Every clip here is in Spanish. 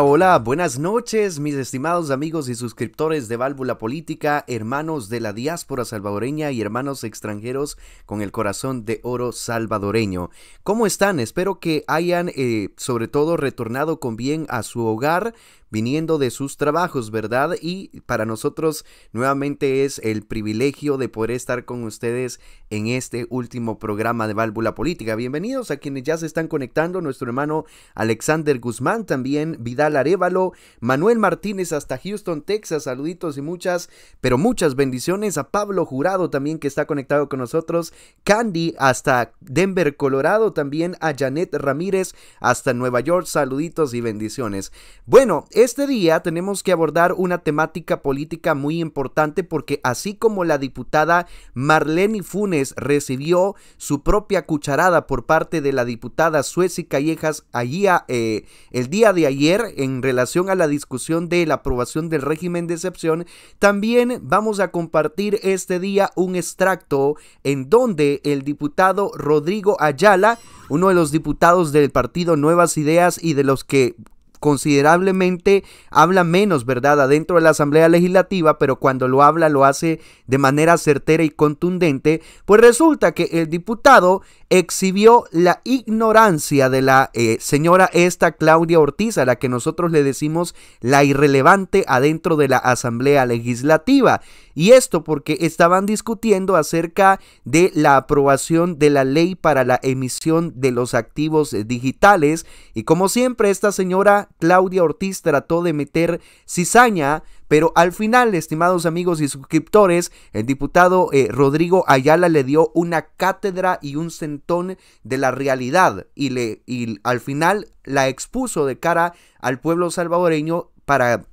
Hola, buenas noches mis estimados amigos y suscriptores de Válvula Política, hermanos de la diáspora salvadoreña y hermanos extranjeros con el corazón de oro salvadoreño. ¿Cómo están? Espero que hayan eh, sobre todo retornado con bien a su hogar viniendo de sus trabajos, ¿verdad? Y para nosotros nuevamente es el privilegio de poder estar con ustedes en este último programa de Válvula Política. Bienvenidos a quienes ya se están conectando, nuestro hermano Alexander Guzmán también, Vidal Arevalo, Manuel Martínez hasta Houston, Texas, saluditos y muchas, pero muchas bendiciones a Pablo Jurado también que está conectado con nosotros, Candy hasta Denver, Colorado, también a Janet Ramírez hasta Nueva York, saluditos y bendiciones. Bueno, este día tenemos que abordar una temática política muy importante porque así como la diputada Marlene Funes recibió su propia cucharada por parte de la diputada Sueci Callejas allí eh, el día de ayer en relación a la discusión de la aprobación del régimen de excepción, también vamos a compartir este día un extracto en donde el diputado Rodrigo Ayala, uno de los diputados del partido Nuevas Ideas y de los que considerablemente habla menos, ¿verdad?, adentro de la Asamblea Legislativa, pero cuando lo habla lo hace de manera certera y contundente, pues resulta que el diputado exhibió la ignorancia de la eh, señora esta Claudia Ortiz, a la que nosotros le decimos la irrelevante adentro de la Asamblea Legislativa. Y esto porque estaban discutiendo acerca de la aprobación de la ley para la emisión de los activos eh, digitales. Y como siempre, esta señora Claudia Ortiz trató de meter cizaña pero al final, estimados amigos y suscriptores, el diputado eh, Rodrigo Ayala le dio una cátedra y un centón de la realidad y, le, y al final la expuso de cara al pueblo salvadoreño para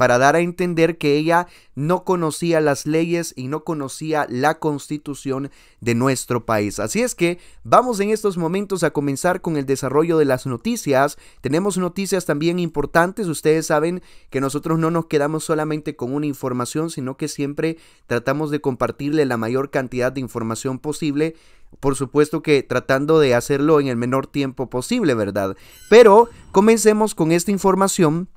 para dar a entender que ella no conocía las leyes y no conocía la constitución de nuestro país. Así es que vamos en estos momentos a comenzar con el desarrollo de las noticias. Tenemos noticias también importantes. Ustedes saben que nosotros no nos quedamos solamente con una información, sino que siempre tratamos de compartirle la mayor cantidad de información posible por supuesto que tratando de hacerlo en el menor tiempo posible, ¿verdad? Pero comencemos con esta información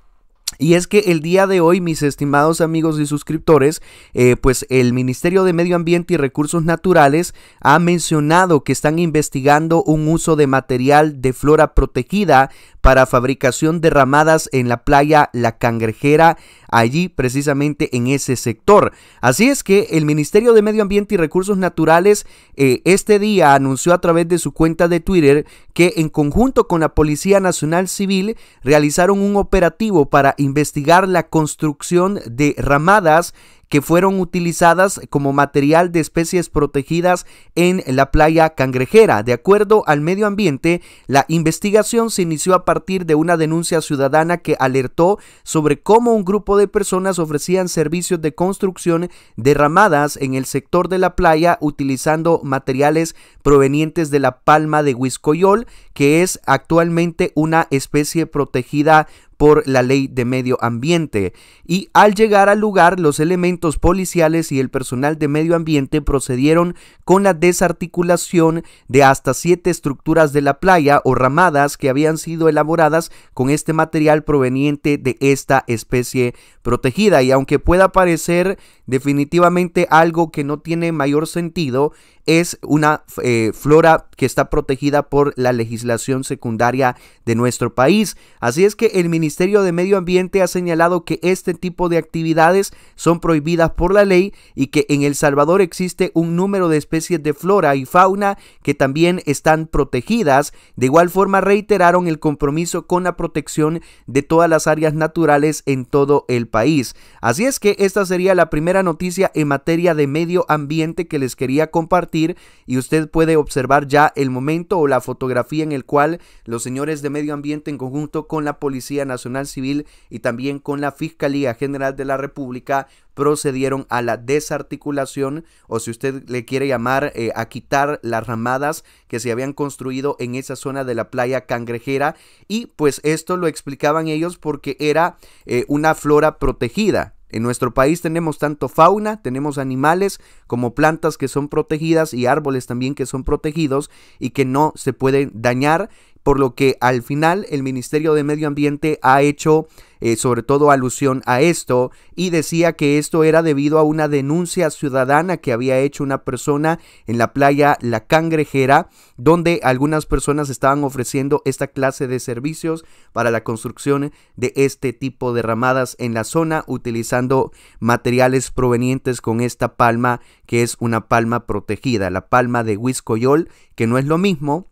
y es que el día de hoy, mis estimados amigos y suscriptores, eh, pues el Ministerio de Medio Ambiente y Recursos Naturales ha mencionado que están investigando un uso de material de flora protegida para fabricación de ramadas en la playa La Cangrejera, allí precisamente en ese sector. Así es que el Ministerio de Medio Ambiente y Recursos Naturales eh, este día anunció a través de su cuenta de Twitter que en conjunto con la Policía Nacional Civil realizaron un operativo para investigar la construcción de ramadas que fueron utilizadas como material de especies protegidas en la playa cangrejera. De acuerdo al medio ambiente, la investigación se inició a partir de una denuncia ciudadana que alertó sobre cómo un grupo de personas ofrecían servicios de construcción derramadas en el sector de la playa utilizando materiales provenientes de la palma de Huiscoyol, que es actualmente una especie protegida por la ley de medio ambiente y al llegar al lugar los elementos policiales y el personal de medio ambiente procedieron con la desarticulación de hasta siete estructuras de la playa o ramadas que habían sido elaboradas con este material proveniente de esta especie protegida y aunque pueda parecer definitivamente algo que no tiene mayor sentido es una eh, flora que está protegida por la legislación secundaria de nuestro país así es que el ministerio Ministerio de Medio Ambiente ha señalado que este tipo de actividades son prohibidas por la ley y que en El Salvador existe un número de especies de flora y fauna que también están protegidas. De igual forma reiteraron el compromiso con la protección de todas las áreas naturales en todo el país. Así es que esta sería la primera noticia en materia de medio ambiente que les quería compartir y usted puede observar ya el momento o la fotografía en el cual los señores de medio ambiente en conjunto con la Policía Nacional Nacional Civil y también con la Fiscalía General de la República procedieron a la desarticulación o si usted le quiere llamar eh, a quitar las ramadas que se habían construido en esa zona de la playa cangrejera y pues esto lo explicaban ellos porque era eh, una flora protegida. En nuestro país tenemos tanto fauna, tenemos animales como plantas que son protegidas y árboles también que son protegidos y que no se pueden dañar por lo que al final el Ministerio de Medio Ambiente ha hecho eh, sobre todo alusión a esto y decía que esto era debido a una denuncia ciudadana que había hecho una persona en la playa La Cangrejera, donde algunas personas estaban ofreciendo esta clase de servicios para la construcción de este tipo de ramadas en la zona utilizando materiales provenientes con esta palma que es una palma protegida, la palma de Huiscoyol, que no es lo mismo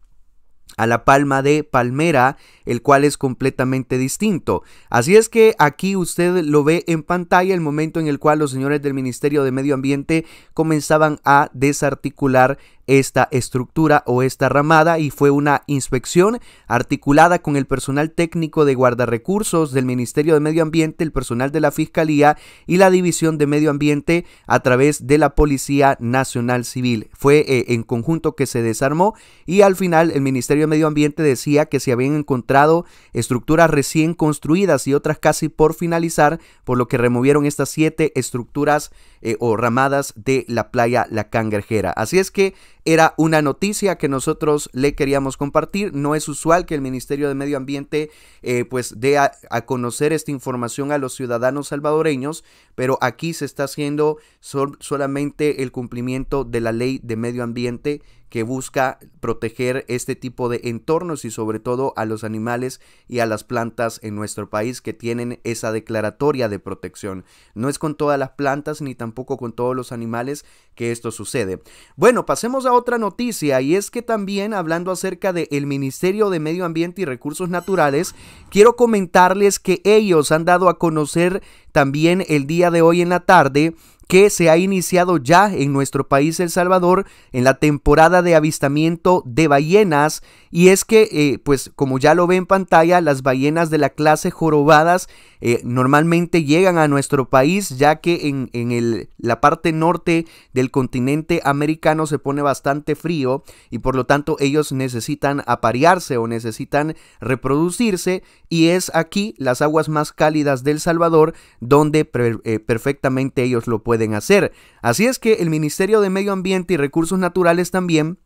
a la palma de palmera, el cual es completamente distinto. Así es que aquí usted lo ve en pantalla el momento en el cual los señores del Ministerio de Medio Ambiente comenzaban a desarticular esta estructura o esta ramada y fue una inspección articulada con el personal técnico de recursos del Ministerio de Medio Ambiente, el personal de la Fiscalía y la División de Medio Ambiente a través de la Policía Nacional Civil. Fue eh, en conjunto que se desarmó y al final el Ministerio de Medio Ambiente decía que se habían encontrado estructuras recién construidas y otras casi por finalizar, por lo que removieron estas siete estructuras eh, o ramadas de la playa La Cangrejera. Así es que era una noticia que nosotros le queríamos compartir. No es usual que el Ministerio de Medio Ambiente eh, pues dé a, conocer esta información a los ciudadanos salvadoreños, pero aquí se está haciendo solamente el cumplimiento de la ley de medio ambiente que busca proteger este tipo de entornos y sobre todo a los animales y a las plantas en nuestro país que tienen esa declaratoria de protección. No es con todas las plantas ni tampoco con todos los animales que esto sucede. Bueno, pasemos a otra noticia y es que también hablando acerca del Ministerio de Medio Ambiente y Recursos Naturales, quiero comentarles que ellos han dado a conocer también el día de hoy en la tarde que se ha iniciado ya en nuestro país El Salvador en la temporada de avistamiento de ballenas y es que eh, pues como ya lo ve en pantalla las ballenas de la clase jorobadas eh, normalmente llegan a nuestro país ya que en, la parte norte del continente americano se pone bastante frío y por lo tanto ellos necesitan aparearse o necesitan reproducirse y es aquí las aguas más cálidas del Salvador donde eh, perfectamente ellos lo pueden hacer. Así es que el Ministerio de Medio Ambiente y Recursos Naturales también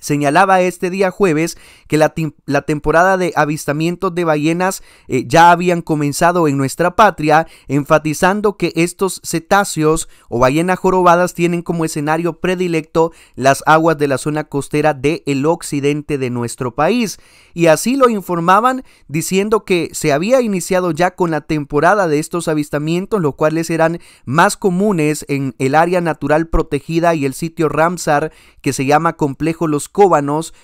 Señalaba este día jueves que la, la temporada de avistamientos de ballenas eh, ya habían comenzado en nuestra patria, enfatizando que estos cetáceos o ballenas jorobadas tienen como escenario predilecto las aguas de la zona costera del el occidente de nuestro país. Y así lo informaban diciendo que se había iniciado ya con la temporada de estos avistamientos, los cuales eran más comunes en el área natural protegida y el sitio Ramsar que se llama Complejo Los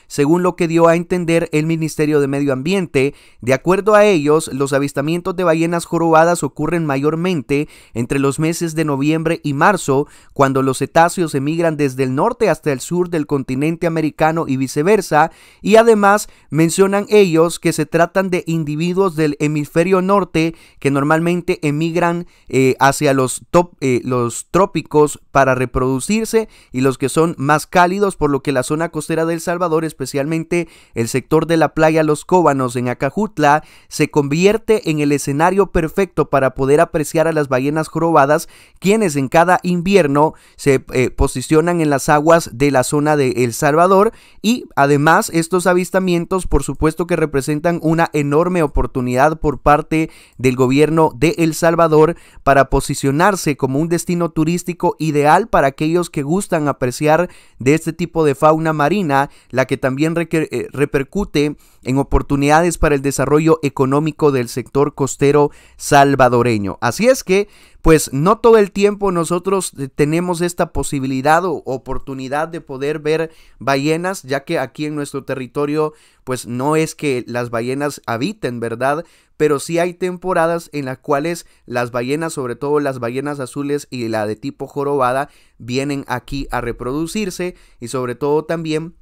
según lo que dio a entender el Ministerio de Medio Ambiente. De acuerdo a ellos, los avistamientos de ballenas jorobadas ocurren mayormente entre los meses de noviembre y marzo, cuando los cetáceos emigran desde el norte hasta el sur del continente americano y viceversa, y además mencionan ellos que se tratan de individuos del hemisferio norte que normalmente emigran eh, hacia los, eh, los trópicos para reproducirse y los que son más cálidos, por lo que la zona costera de del Salvador, especialmente el sector de la playa Los Cóbanos en Acajutla, se convierte en el escenario perfecto para poder apreciar a las ballenas jorobadas, quienes en cada invierno se eh, posicionan en las aguas de la zona de El Salvador y además estos avistamientos por supuesto que representan una enorme oportunidad por parte del gobierno de El Salvador para posicionarse como un destino turístico ideal para aquellos que gustan apreciar de este tipo de fauna marina la que también eh, repercute en oportunidades para el desarrollo económico del sector costero salvadoreño. Así es que, pues no todo el tiempo nosotros eh, tenemos esta posibilidad o oportunidad de poder ver ballenas, ya que aquí en nuestro territorio, pues no es que las ballenas habiten, ¿verdad? Pero sí hay temporadas en las cuales las ballenas, sobre todo las ballenas azules y la de tipo jorobada, vienen aquí a reproducirse y sobre todo también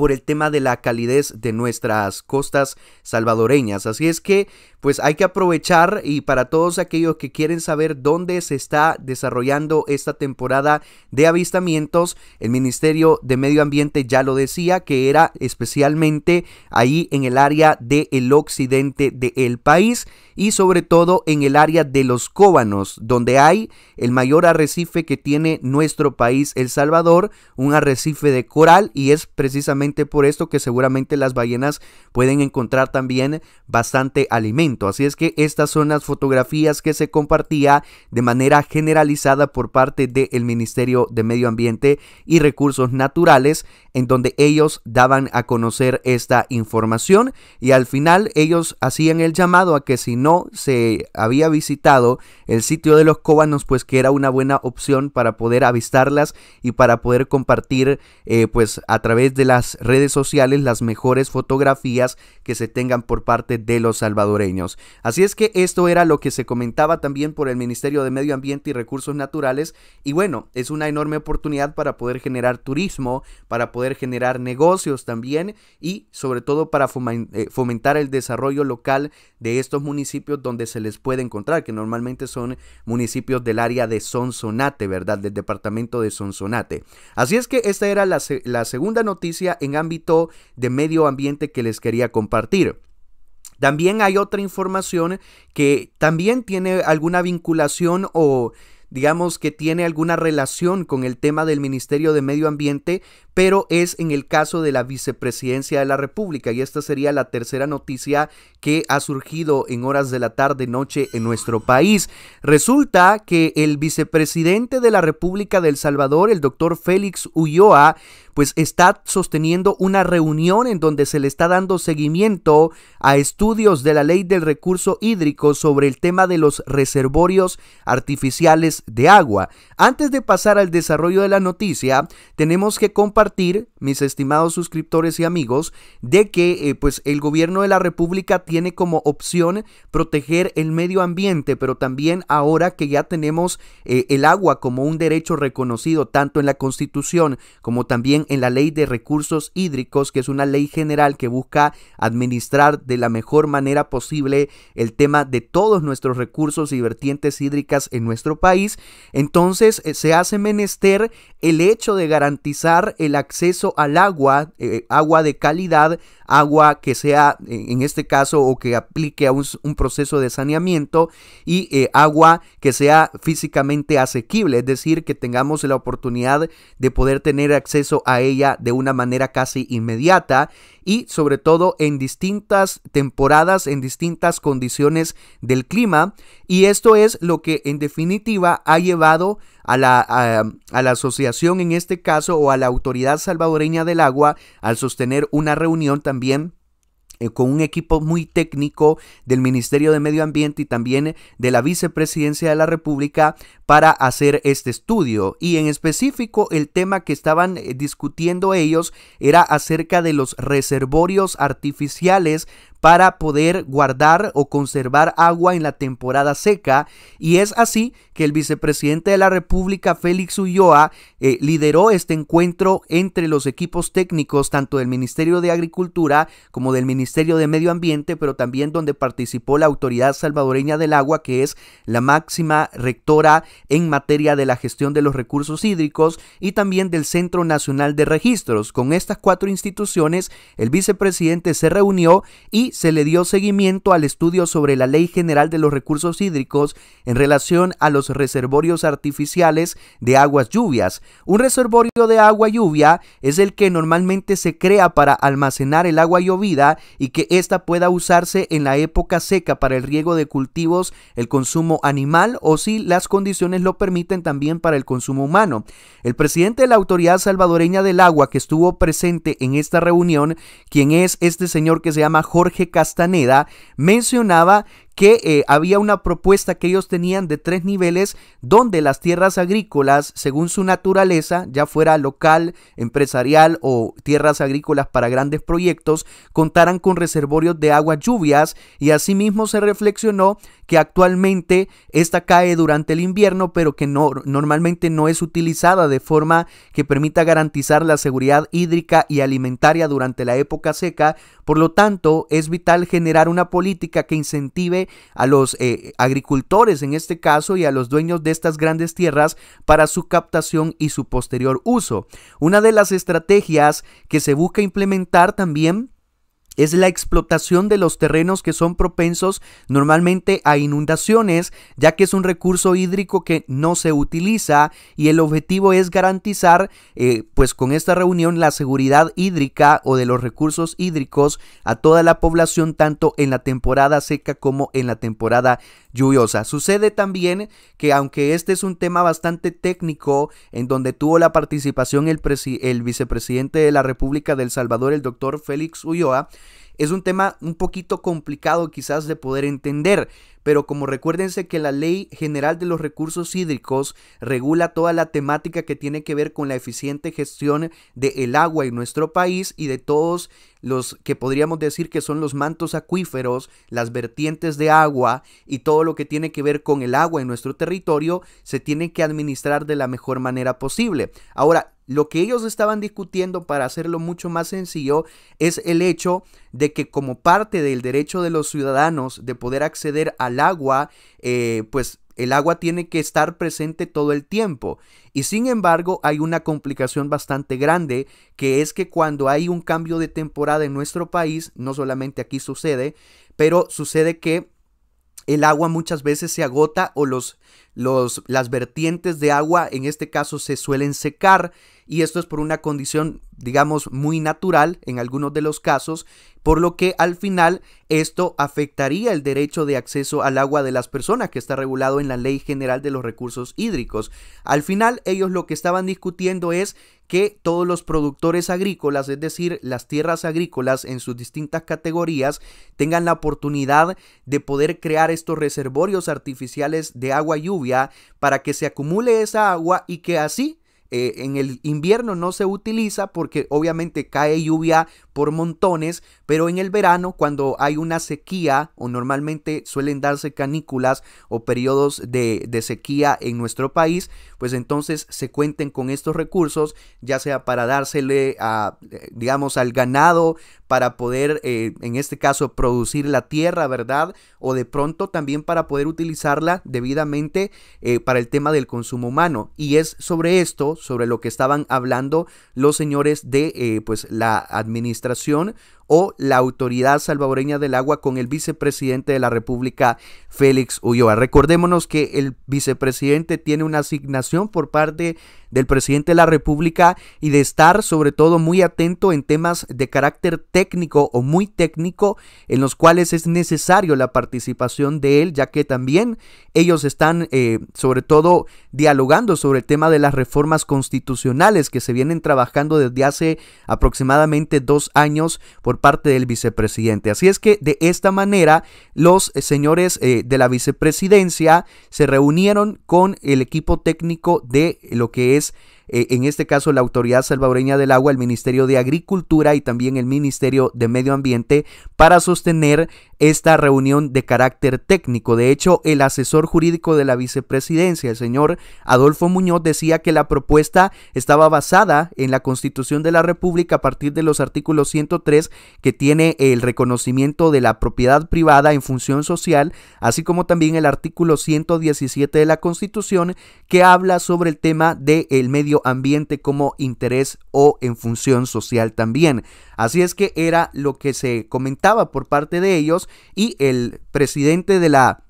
por el tema de la calidez de nuestras costas salvadoreñas. Así es que pues hay que aprovechar y para todos aquellos que quieren saber dónde se está desarrollando esta temporada de avistamientos, el Ministerio de Medio Ambiente ya lo decía que era especialmente ahí en el área del occidente del país y sobre todo en el área de los cóbanos, donde hay el mayor arrecife que tiene nuestro país, El Salvador, un arrecife de coral y es precisamente por esto que seguramente las ballenas pueden encontrar también bastante alimento. Así es que estas son las fotografías que se compartía de manera generalizada por parte del Ministerio de Medio Ambiente y Recursos Naturales, en donde ellos daban a conocer esta información y al final ellos hacían el llamado a que si no se había visitado el sitio de los cóbanos, pues que era una buena opción para poder avistarlas y para poder compartir eh, pues a través de las redes sociales las mejores fotografías que se tengan por parte de los salvadoreños. Así es que esto era lo que se comentaba también por el Ministerio de Medio Ambiente y Recursos Naturales y bueno, es una enorme oportunidad para poder generar turismo, para poder generar negocios también y sobre todo para eh, fomentar el desarrollo local de estos municipios donde se les puede encontrar, que normalmente son municipios del área de Sonsonate, ¿verdad? Del departamento de Sonsonate. Así es que esta era la, la segunda noticia en ámbito de medio ambiente que les quería compartir. También hay otra información que también tiene alguna vinculación o digamos que tiene alguna relación con el tema del Ministerio de Medio Ambiente, pero es en el caso de la vicepresidencia de la República. Y esta sería la tercera noticia que ha surgido en horas de la tarde-noche en nuestro país. Resulta que el vicepresidente de la República del Salvador, el doctor Félix Ulloa, pues está sosteniendo una reunión en donde se le está dando seguimiento a estudios de la ley del recurso hídrico sobre el tema de los reservorios artificiales de agua. Antes de pasar al desarrollo de la noticia, tenemos que compartir compartir mis estimados suscriptores y amigos, de que eh, pues el gobierno de la República tiene como opción proteger el medio ambiente, pero también ahora que ya tenemos eh, el agua como un derecho reconocido tanto en la Constitución como también en la Ley de Recursos Hídricos, que es una ley general que busca administrar de la mejor manera posible el tema de todos nuestros recursos y vertientes hídricas en nuestro país, entonces eh, se hace menester el hecho de garantizar el acceso al agua, eh, agua de calidad, agua que sea, en este caso, o que aplique a un, proceso de saneamiento y eh, agua que sea físicamente asequible, es decir, que tengamos la oportunidad de poder tener acceso a ella de una manera casi inmediata y sobre todo en distintas temporadas, en distintas condiciones del clima. Y esto es lo que en definitiva ha llevado a la, asociación en este caso o a la autoridad salvadoreña del agua al sostener una reunión también eh, con un equipo muy técnico del Ministerio de Medio Ambiente y también de la Vicepresidencia de la República para hacer este estudio. Y en específico el tema que estaban eh, discutiendo ellos era acerca de los reservorios artificiales para poder guardar o conservar agua en la temporada seca y es así que el vicepresidente de la República, Félix Ulloa, eh, lideró este encuentro entre los equipos técnicos tanto del Ministerio de Agricultura como del Ministerio de Medio Ambiente, pero también donde participó la Autoridad Salvadoreña del Agua, que es la máxima rectora en materia de la gestión de los recursos hídricos y también del Centro Nacional de Registros. Con estas cuatro instituciones, el vicepresidente se reunió y se le dio seguimiento al estudio sobre la Ley General de los Recursos Hídricos en relación a los reservorios artificiales de aguas lluvias. Un reservorio de agua lluvia es el que normalmente se crea para almacenar el agua llovida y que ésta pueda usarse en la época seca para el riego de cultivos, el consumo animal o si las condiciones lo permiten también para el consumo humano. El presidente de la Autoridad Salvadoreña del Agua que estuvo presente en esta reunión, quien es este señor que se llama Jorge Castaneda mencionaba que eh, había una propuesta que ellos tenían de tres niveles donde las tierras agrícolas, según su naturaleza, ya fuera local, empresarial o tierras agrícolas para grandes proyectos, contaran con reservorios de agua lluvias y asimismo se reflexionó que actualmente esta cae durante el invierno, pero que no, normalmente no es utilizada de forma que permita garantizar la seguridad hídrica y alimentaria durante la época seca. Por lo tanto, es vital generar una política que incentive a los eh, agricultores en este caso y a los dueños de estas grandes tierras para su captación y su posterior uso. Una de las estrategias que se busca implementar también es la explotación de los terrenos que son propensos normalmente a inundaciones, ya que es un recurso hídrico que no se utiliza y el objetivo es garantizar, eh, pues con esta reunión, la seguridad hídrica o de los recursos hídricos a toda la población, tanto en la temporada seca como en la temporada lluviosa. Sucede también que aunque este es un tema bastante técnico, en donde tuvo la participación el, el vicepresidente de la República del Salvador, el doctor Félix Ulloa, es un tema un poquito complicado quizás de poder entender, pero como recuérdense que la Ley General de los Recursos Hídricos regula toda la temática que tiene que ver con la eficiente gestión del agua en nuestro país y de todos los que podríamos decir que son los mantos acuíferos, las vertientes de agua y todo lo que tiene que ver con el agua en nuestro territorio, se tiene que administrar de la mejor manera posible. Ahora, lo que ellos estaban discutiendo, para hacerlo mucho más sencillo, es el hecho de que como parte del derecho de los ciudadanos de poder acceder al agua, eh, pues el agua tiene que estar presente todo el tiempo. Y sin embargo hay una complicación bastante grande, que es que cuando hay un cambio de temporada en nuestro país, no solamente aquí sucede, pero sucede que el agua muchas veces se agota o los, los, las vertientes de agua en este caso se suelen secar y esto es por una condición, digamos, muy natural en algunos de los casos, por lo que al final esto afectaría el derecho de acceso al agua de las personas que está regulado en la Ley General de los Recursos Hídricos. Al final ellos lo que estaban discutiendo es que todos los productores agrícolas, es decir, las tierras agrícolas en sus distintas categorías, tengan la oportunidad de poder crear estos reservorios artificiales de agua lluvia para que se acumule esa agua y que así eh, en el invierno no se utiliza porque obviamente cae lluvia por montones, pero en el verano, cuando hay una sequía, o normalmente suelen darse canículas o periodos de, sequía en nuestro país, pues entonces se cuenten con estos recursos, ya sea para dársele a, digamos, al ganado, para poder, eh, en este caso, producir la tierra, ¿verdad? O de pronto también para poder utilizarla debidamente eh, para el tema del consumo humano. Y es sobre esto, sobre lo que estaban hablando los señores de, eh, pues, la administración administración o la Autoridad Salvadoreña del Agua con el vicepresidente de la República, Félix Ulloa. Recordémonos que el vicepresidente tiene una asignación por parte del presidente de la República y de estar sobre todo muy atento en temas de carácter técnico o muy técnico en los cuales es necesario la participación de él, ya que también ellos están eh, sobre todo dialogando sobre el tema de las reformas constitucionales que se vienen trabajando desde hace aproximadamente dos años por parte del vicepresidente. Así es que de esta manera los eh, señores eh, de la vicepresidencia se reunieron con el equipo técnico de lo que es eh, en este caso la Autoridad Salvadoreña del Agua, el Ministerio de Agricultura y también el Ministerio de Medio Ambiente para sostener esta reunión de carácter técnico. De hecho, el asesor jurídico de la vicepresidencia, el señor Adolfo Muñoz, decía que la propuesta estaba basada en la Constitución de la República a partir de los artículos 103 que tiene el reconocimiento de la propiedad privada en función social, así como también el artículo 117 de la Constitución que habla sobre el tema del medio ambiente como interés o en función social también. Así es que era lo que se comentaba por parte de ellos y el presidente de la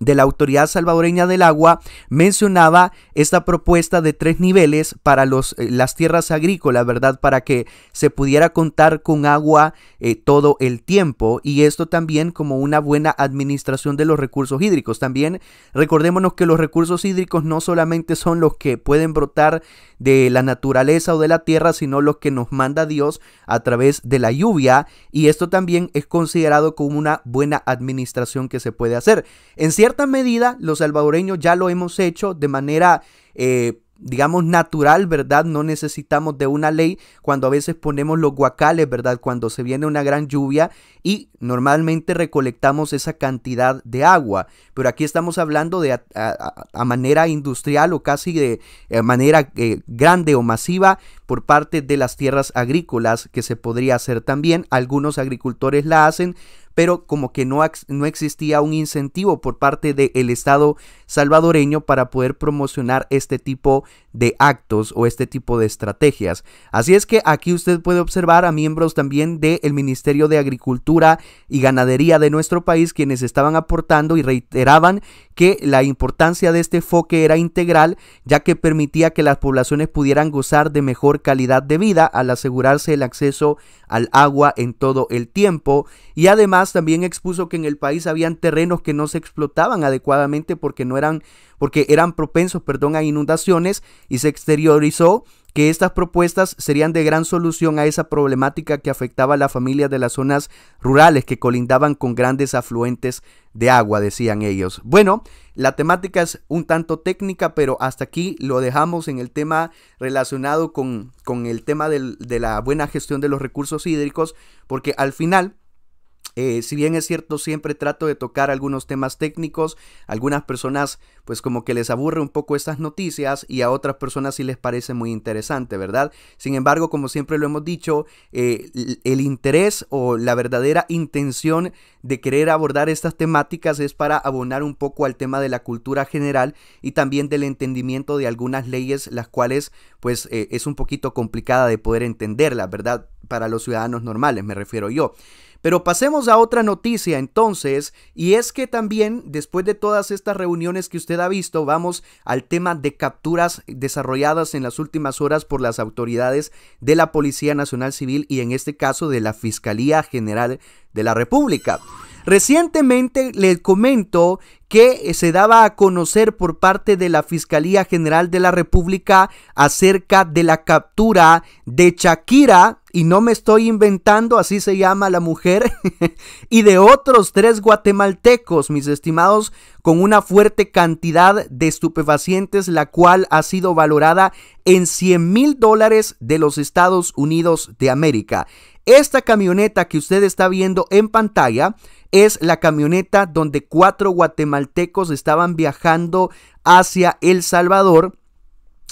de la Autoridad Salvadoreña del Agua mencionaba esta propuesta de tres niveles para los, eh, las tierras agrícolas, ¿verdad? Para que se pudiera contar con agua eh, todo el tiempo y esto también como una buena administración de los recursos hídricos. También recordémonos que los recursos hídricos no solamente son los que pueden brotar de la naturaleza o de la tierra, sino los que nos manda Dios a través de la lluvia y esto también es considerado como una buena administración que se puede hacer. En cierto cierta medida los salvadoreños ya lo hemos hecho de manera... Eh, digamos, natural, ¿verdad? No necesitamos de una ley cuando a veces ponemos los guacales, ¿verdad? Cuando se viene una gran lluvia y normalmente recolectamos esa cantidad de agua. Pero aquí estamos hablando de a, manera industrial o casi de eh, manera eh, grande o masiva por parte de las tierras agrícolas que se podría hacer también. Algunos agricultores la hacen, pero como que no, no existía un incentivo por parte del Estado salvadoreño para poder promocionar este tipo de actos o este tipo de estrategias. Así es que aquí usted puede observar a miembros también del el Ministerio de Agricultura y Ganadería de nuestro país quienes estaban aportando y reiteraban que la importancia de este enfoque era integral ya que permitía que las poblaciones pudieran gozar de mejor calidad de vida al asegurarse el acceso al agua en todo el tiempo y además también expuso que en el país habían terrenos que no se explotaban adecuadamente porque no porque eran propensos, a inundaciones y se exteriorizó que estas propuestas serían de gran solución a esa problemática que afectaba a las familias de las zonas rurales que colindaban con grandes afluentes de agua, decían ellos. Bueno, la temática es un tanto técnica, pero hasta aquí lo dejamos en el tema relacionado con, con el tema de la buena gestión de los recursos hídricos, porque al final eh, si bien es cierto, siempre trato de tocar algunos temas técnicos, algunas personas pues como que les aburre un poco estas noticias y a otras personas sí les parece muy interesante, ¿verdad? Sin embargo, como siempre lo hemos dicho, eh, el interés o la verdadera intención de querer abordar estas temáticas es para abonar un poco al tema de la cultura general y también del entendimiento de algunas leyes, las cuales pues eh, es un poquito complicada de poder entenderlas, ¿verdad? Para los ciudadanos normales, me refiero yo. Pero pasemos a otra noticia entonces, y es que también después de todas estas reuniones que usted ha visto, vamos al tema de capturas desarrolladas en las últimas horas por las autoridades de la Policía Nacional Civil y en este caso de la Fiscalía General de la República. Recientemente le comento que eh, se daba a conocer por parte de la Fiscalía General de la República acerca de la captura de Shakira y no me estoy inventando, así se llama la mujer, y de otros tres guatemaltecos, mis estimados, con una fuerte cantidad de estupefacientes, la cual ha sido valorada en 100 mil dólares de los Estados Unidos de América. Esta camioneta que usted está viendo en pantalla es la camioneta donde cuatro guatemaltecos estaban viajando hacia El Salvador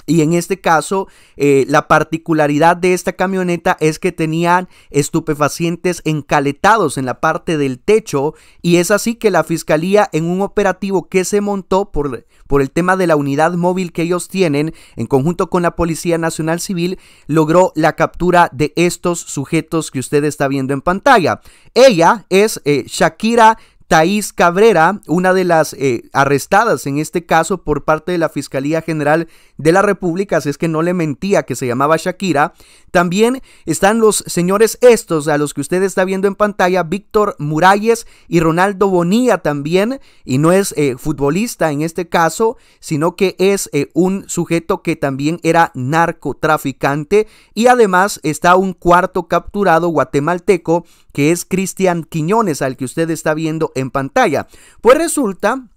y en este caso, eh, la particularidad de esta camioneta es que tenían estupefacientes encaletados en la parte del techo y es así que la fiscalía en un operativo que se montó por, por el tema de la unidad móvil que ellos tienen en conjunto con la Policía Nacional Civil logró la captura de estos sujetos que usted está viendo en pantalla. Ella es eh, Shakira Thaís Cabrera, una de las eh, arrestadas en este caso por parte de la Fiscalía General de la República, si es que no le mentía que se llamaba Shakira. También están los señores estos, a los que usted está viendo en pantalla, Víctor Muralles y Ronaldo Bonilla también, y no es eh, futbolista en este caso, sino que es eh, un sujeto que también era narcotraficante. Y además está un cuarto capturado guatemalteco, que es Cristian Quiñones, al que usted está viendo en pantalla. Pues resulta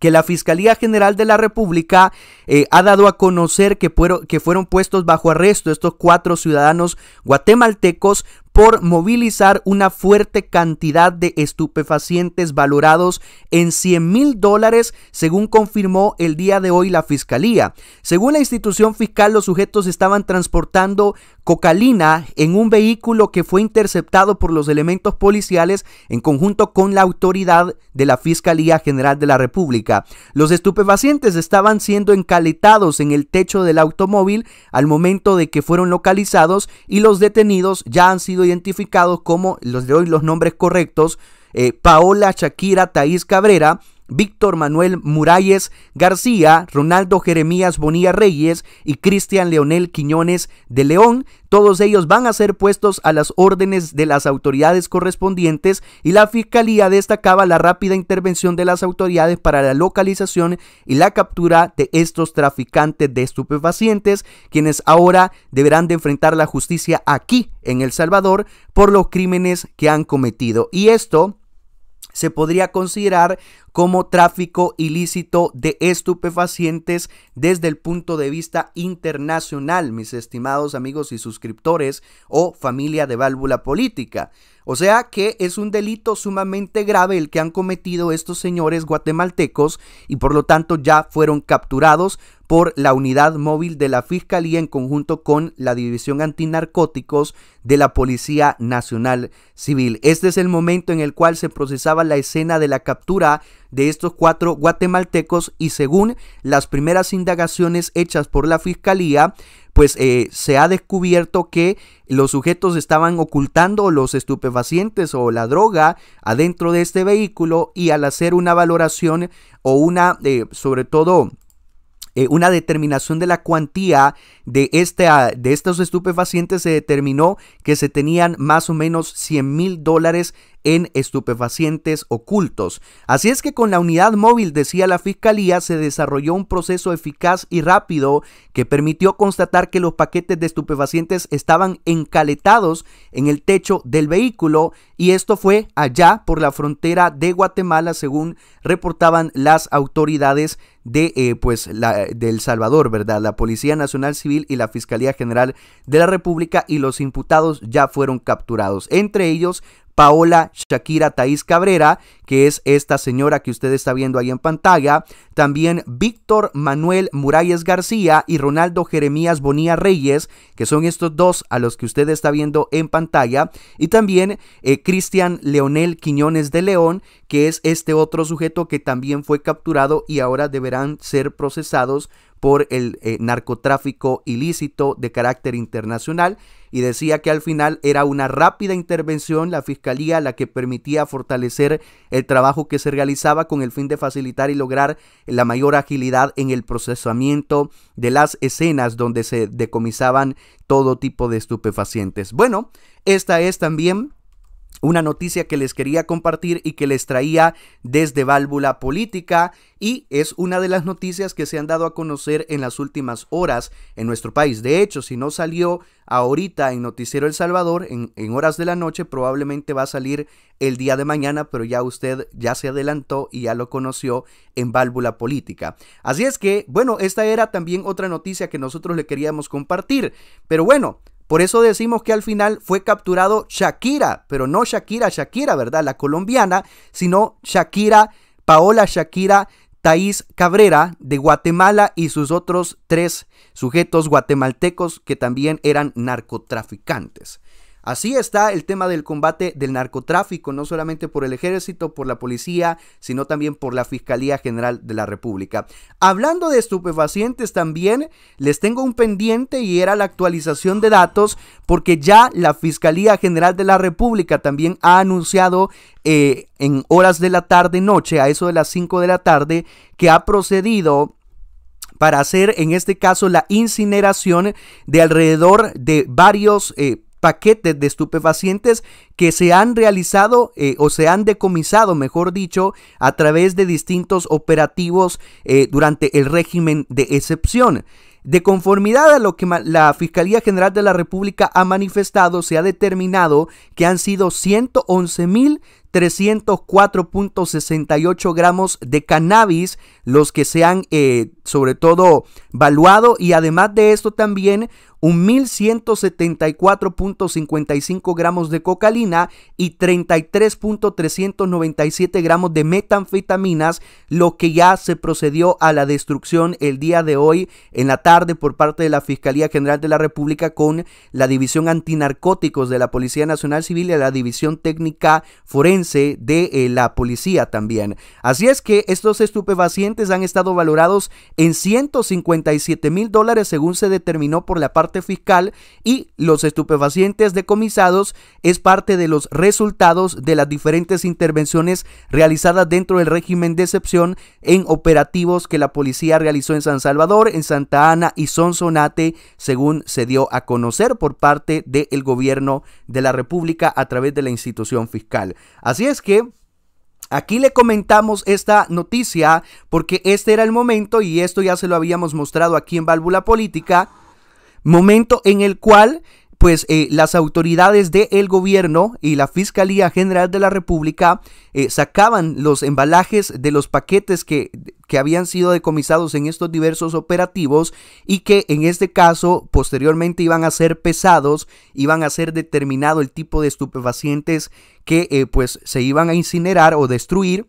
que la Fiscalía General de la República eh, ha dado a conocer que, que fueron puestos bajo arresto estos cuatro ciudadanos guatemaltecos por movilizar una fuerte cantidad de estupefacientes valorados en 100 mil dólares, según confirmó el día de hoy la Fiscalía. Según la institución fiscal, los sujetos estaban transportando cocalina en un vehículo que fue interceptado por los elementos policiales en conjunto con la autoridad de la Fiscalía General de la República. Los estupefacientes estaban siendo encaletados en el techo del automóvil al momento de que fueron localizados y los detenidos ya han sido identificados como, los de hoy los nombres correctos, eh, Paola Shakira Taís Cabrera, Víctor Manuel Muralles García, Ronaldo Jeremías Bonilla Reyes y Cristian Leonel Quiñones de León. Todos ellos van a ser puestos a las órdenes de las autoridades correspondientes y la Fiscalía destacaba la rápida intervención de las autoridades para la localización y la captura de estos traficantes de estupefacientes, quienes ahora deberán de enfrentar la justicia aquí en El Salvador por los crímenes que han cometido. Y esto se podría considerar como tráfico ilícito de estupefacientes desde el punto de vista internacional, mis estimados amigos y suscriptores o familia de válvula política. O sea que es un delito sumamente grave el que han cometido estos señores guatemaltecos y por lo tanto ya fueron capturados por la unidad móvil de la Fiscalía en conjunto con la División Antinarcóticos de la Policía Nacional Civil. Este es el momento en el cual se procesaba la escena de la captura de estos cuatro guatemaltecos y según las primeras indagaciones hechas por la Fiscalía, pues eh, se ha descubierto que los sujetos estaban ocultando los estupefacientes o la droga adentro de este vehículo y al hacer una valoración o una, eh, sobre todo, eh, una determinación de la cuantía de, este, ah, de estos estupefacientes se determinó que se tenían más o menos 100 mil dólares en estupefacientes ocultos. Así es que con la unidad móvil, decía la Fiscalía, se desarrolló un proceso eficaz y rápido que permitió constatar que los paquetes de estupefacientes estaban encaletados en el techo del vehículo y esto fue allá por la frontera de Guatemala, según reportaban las autoridades de eh, pues, la, de El Salvador, ¿verdad? La Policía Nacional Civil y la Fiscalía General de la República y los imputados ya fueron capturados. Entre ellos, Paola Shakira Taiz Cabrera, que es esta señora que usted está viendo ahí en pantalla, también Víctor Manuel Muralles García y Ronaldo Jeremías Bonía Reyes, que son estos dos a los que usted está viendo en pantalla, y también eh, Cristian Leonel Quiñones de León, que es este otro sujeto que también fue capturado y ahora deberán ser procesados por el eh, narcotráfico ilícito de carácter internacional y decía que al final era una rápida intervención la Fiscalía la que permitía fortalecer el trabajo que se realizaba con el fin de facilitar y lograr la mayor agilidad en el procesamiento de las escenas donde se decomisaban todo tipo de estupefacientes. Bueno, esta es también una noticia que les quería compartir y que les traía desde Válvula Política y es una de las noticias que se han dado a conocer en las últimas horas en nuestro país. De hecho, si no salió ahorita en Noticiero El Salvador, en, horas de la noche, probablemente va a salir el día de mañana, pero ya usted ya se adelantó y ya lo conoció en Válvula Política. Así es que, bueno, esta era también otra noticia que nosotros le queríamos compartir, pero bueno. Por eso decimos que al final fue capturado Shakira, pero no Shakira, Shakira, ¿verdad? La colombiana, sino Shakira, Paola Shakira Thaís Cabrera de Guatemala y sus otros tres sujetos guatemaltecos que también eran narcotraficantes. Así está el tema del combate del narcotráfico, no solamente por el ejército, por la policía, sino también por la Fiscalía General de la República. Hablando de estupefacientes también, les tengo un pendiente y era la actualización de datos, porque ya la Fiscalía General de la República también ha anunciado eh, en horas de la tarde, noche, a eso de las 5 de la tarde, que ha procedido para hacer en este caso la incineración de alrededor de varios eh, paquetes de estupefacientes que se han realizado eh, o se han decomisado, mejor dicho, a través de distintos operativos eh, durante el régimen de excepción. De conformidad a lo que la Fiscalía General de la República ha manifestado, se ha determinado que han sido 111 mil 304.68 gramos de cannabis, los que se han eh, sobre todo valuado y además de esto también un 1.174.55 gramos de cocaína y 33.397 gramos de metanfetaminas, lo que ya se procedió a la destrucción el día de hoy en la tarde por parte de la Fiscalía General de la República con la División Antinarcóticos de la Policía Nacional Civil y la División Técnica Forense de eh, la policía también. Así es que estos estupefacientes han estado valorados en 157 mil dólares según se determinó por la parte fiscal y los estupefacientes decomisados es parte de los resultados de las diferentes intervenciones realizadas dentro del régimen de excepción en operativos que la policía realizó en San Salvador, en Santa Ana y Sonsonate, según se dio a conocer por parte del gobierno de la República a través de la institución fiscal. Así es que Aquí le comentamos esta noticia porque este era el momento y esto ya se lo habíamos mostrado aquí en Válvula Política, momento en el cual pues eh, las autoridades del gobierno y la Fiscalía General de la República eh, sacaban los embalajes de los paquetes que que habían sido decomisados en estos diversos operativos y que en este caso posteriormente iban a ser pesados, iban a ser determinado el tipo de estupefacientes que eh, pues se iban a incinerar o destruir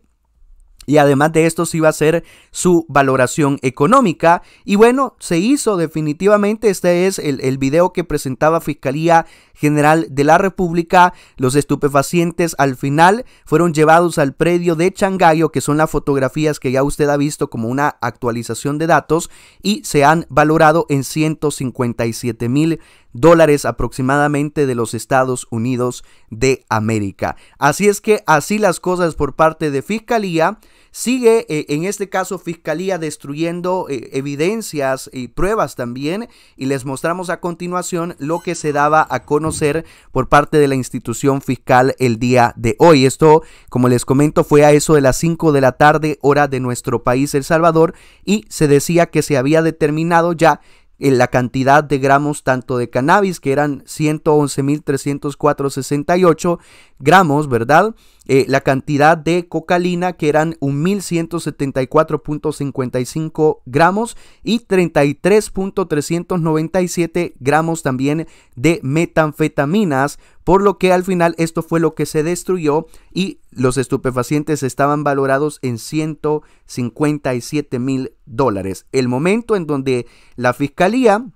y además de esto se iba a ser su valoración económica. Y bueno, se hizo definitivamente. Este es el, el, video que presentaba Fiscalía General de la República. Los estupefacientes al final fueron llevados al predio de Changayo, que son las fotografías que ya usted ha visto como una actualización de datos. Y se han valorado en 157 mil dólares aproximadamente de los Estados Unidos de América. Así es que así las cosas por parte de Fiscalía. Sigue, eh, en este caso, Fiscalía destruyendo eh, evidencias y pruebas también. Y les mostramos a continuación lo que se daba a conocer por parte de la institución fiscal el día de hoy. Esto, como les comento, fue a eso de las 5 de la tarde, hora de nuestro país, El Salvador. Y se decía que se había determinado ya en la cantidad de gramos tanto de cannabis, que eran 111.304,68 gramos, ¿verdad? Eh, la cantidad de cocalina que eran 1.174.55 gramos y 33.397 gramos también de metanfetaminas por lo que al final esto fue lo que se destruyó y los estupefacientes estaban valorados en 157 mil dólares. El momento en donde la fiscalía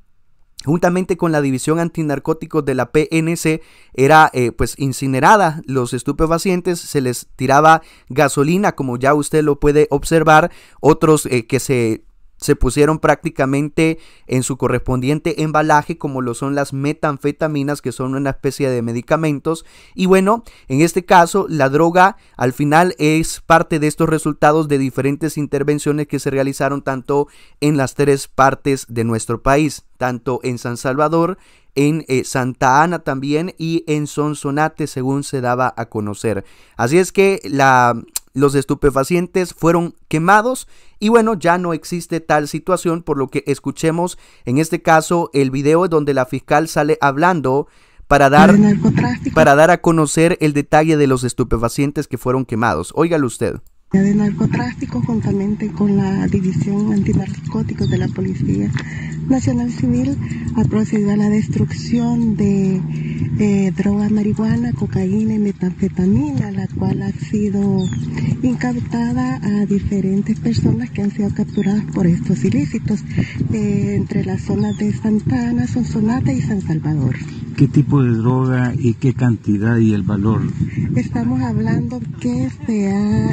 juntamente con la división antinarcóticos de la PNC, era eh, pues incinerada los estupefacientes, se les tiraba gasolina, como ya usted lo puede observar, otros eh, que se se pusieron prácticamente en su correspondiente embalaje como lo son las metanfetaminas que son una especie de medicamentos y bueno en este caso la droga al final es parte de estos resultados de diferentes intervenciones que se realizaron tanto en las tres partes de nuestro país tanto en San Salvador en eh, Santa Ana también y en Sonsonate según se daba a conocer así es que la los estupefacientes fueron quemados y bueno, ya no existe tal situación, por lo que escuchemos en este caso el video donde la fiscal sale hablando para dar, para dar a conocer el detalle de los estupefacientes que fueron quemados. Óigalo usted de narcotráfico juntamente con la División Antinarcóticos de la Policía Nacional Civil ha procedido a la destrucción de eh, drogas marihuana, cocaína y metanfetamina, la cual ha sido incautada a diferentes personas que han sido capturadas por estos ilícitos eh, entre las zonas de Santana, Sonsonate y San Salvador. ¿Qué tipo de droga y qué cantidad y el valor? Estamos hablando que se ha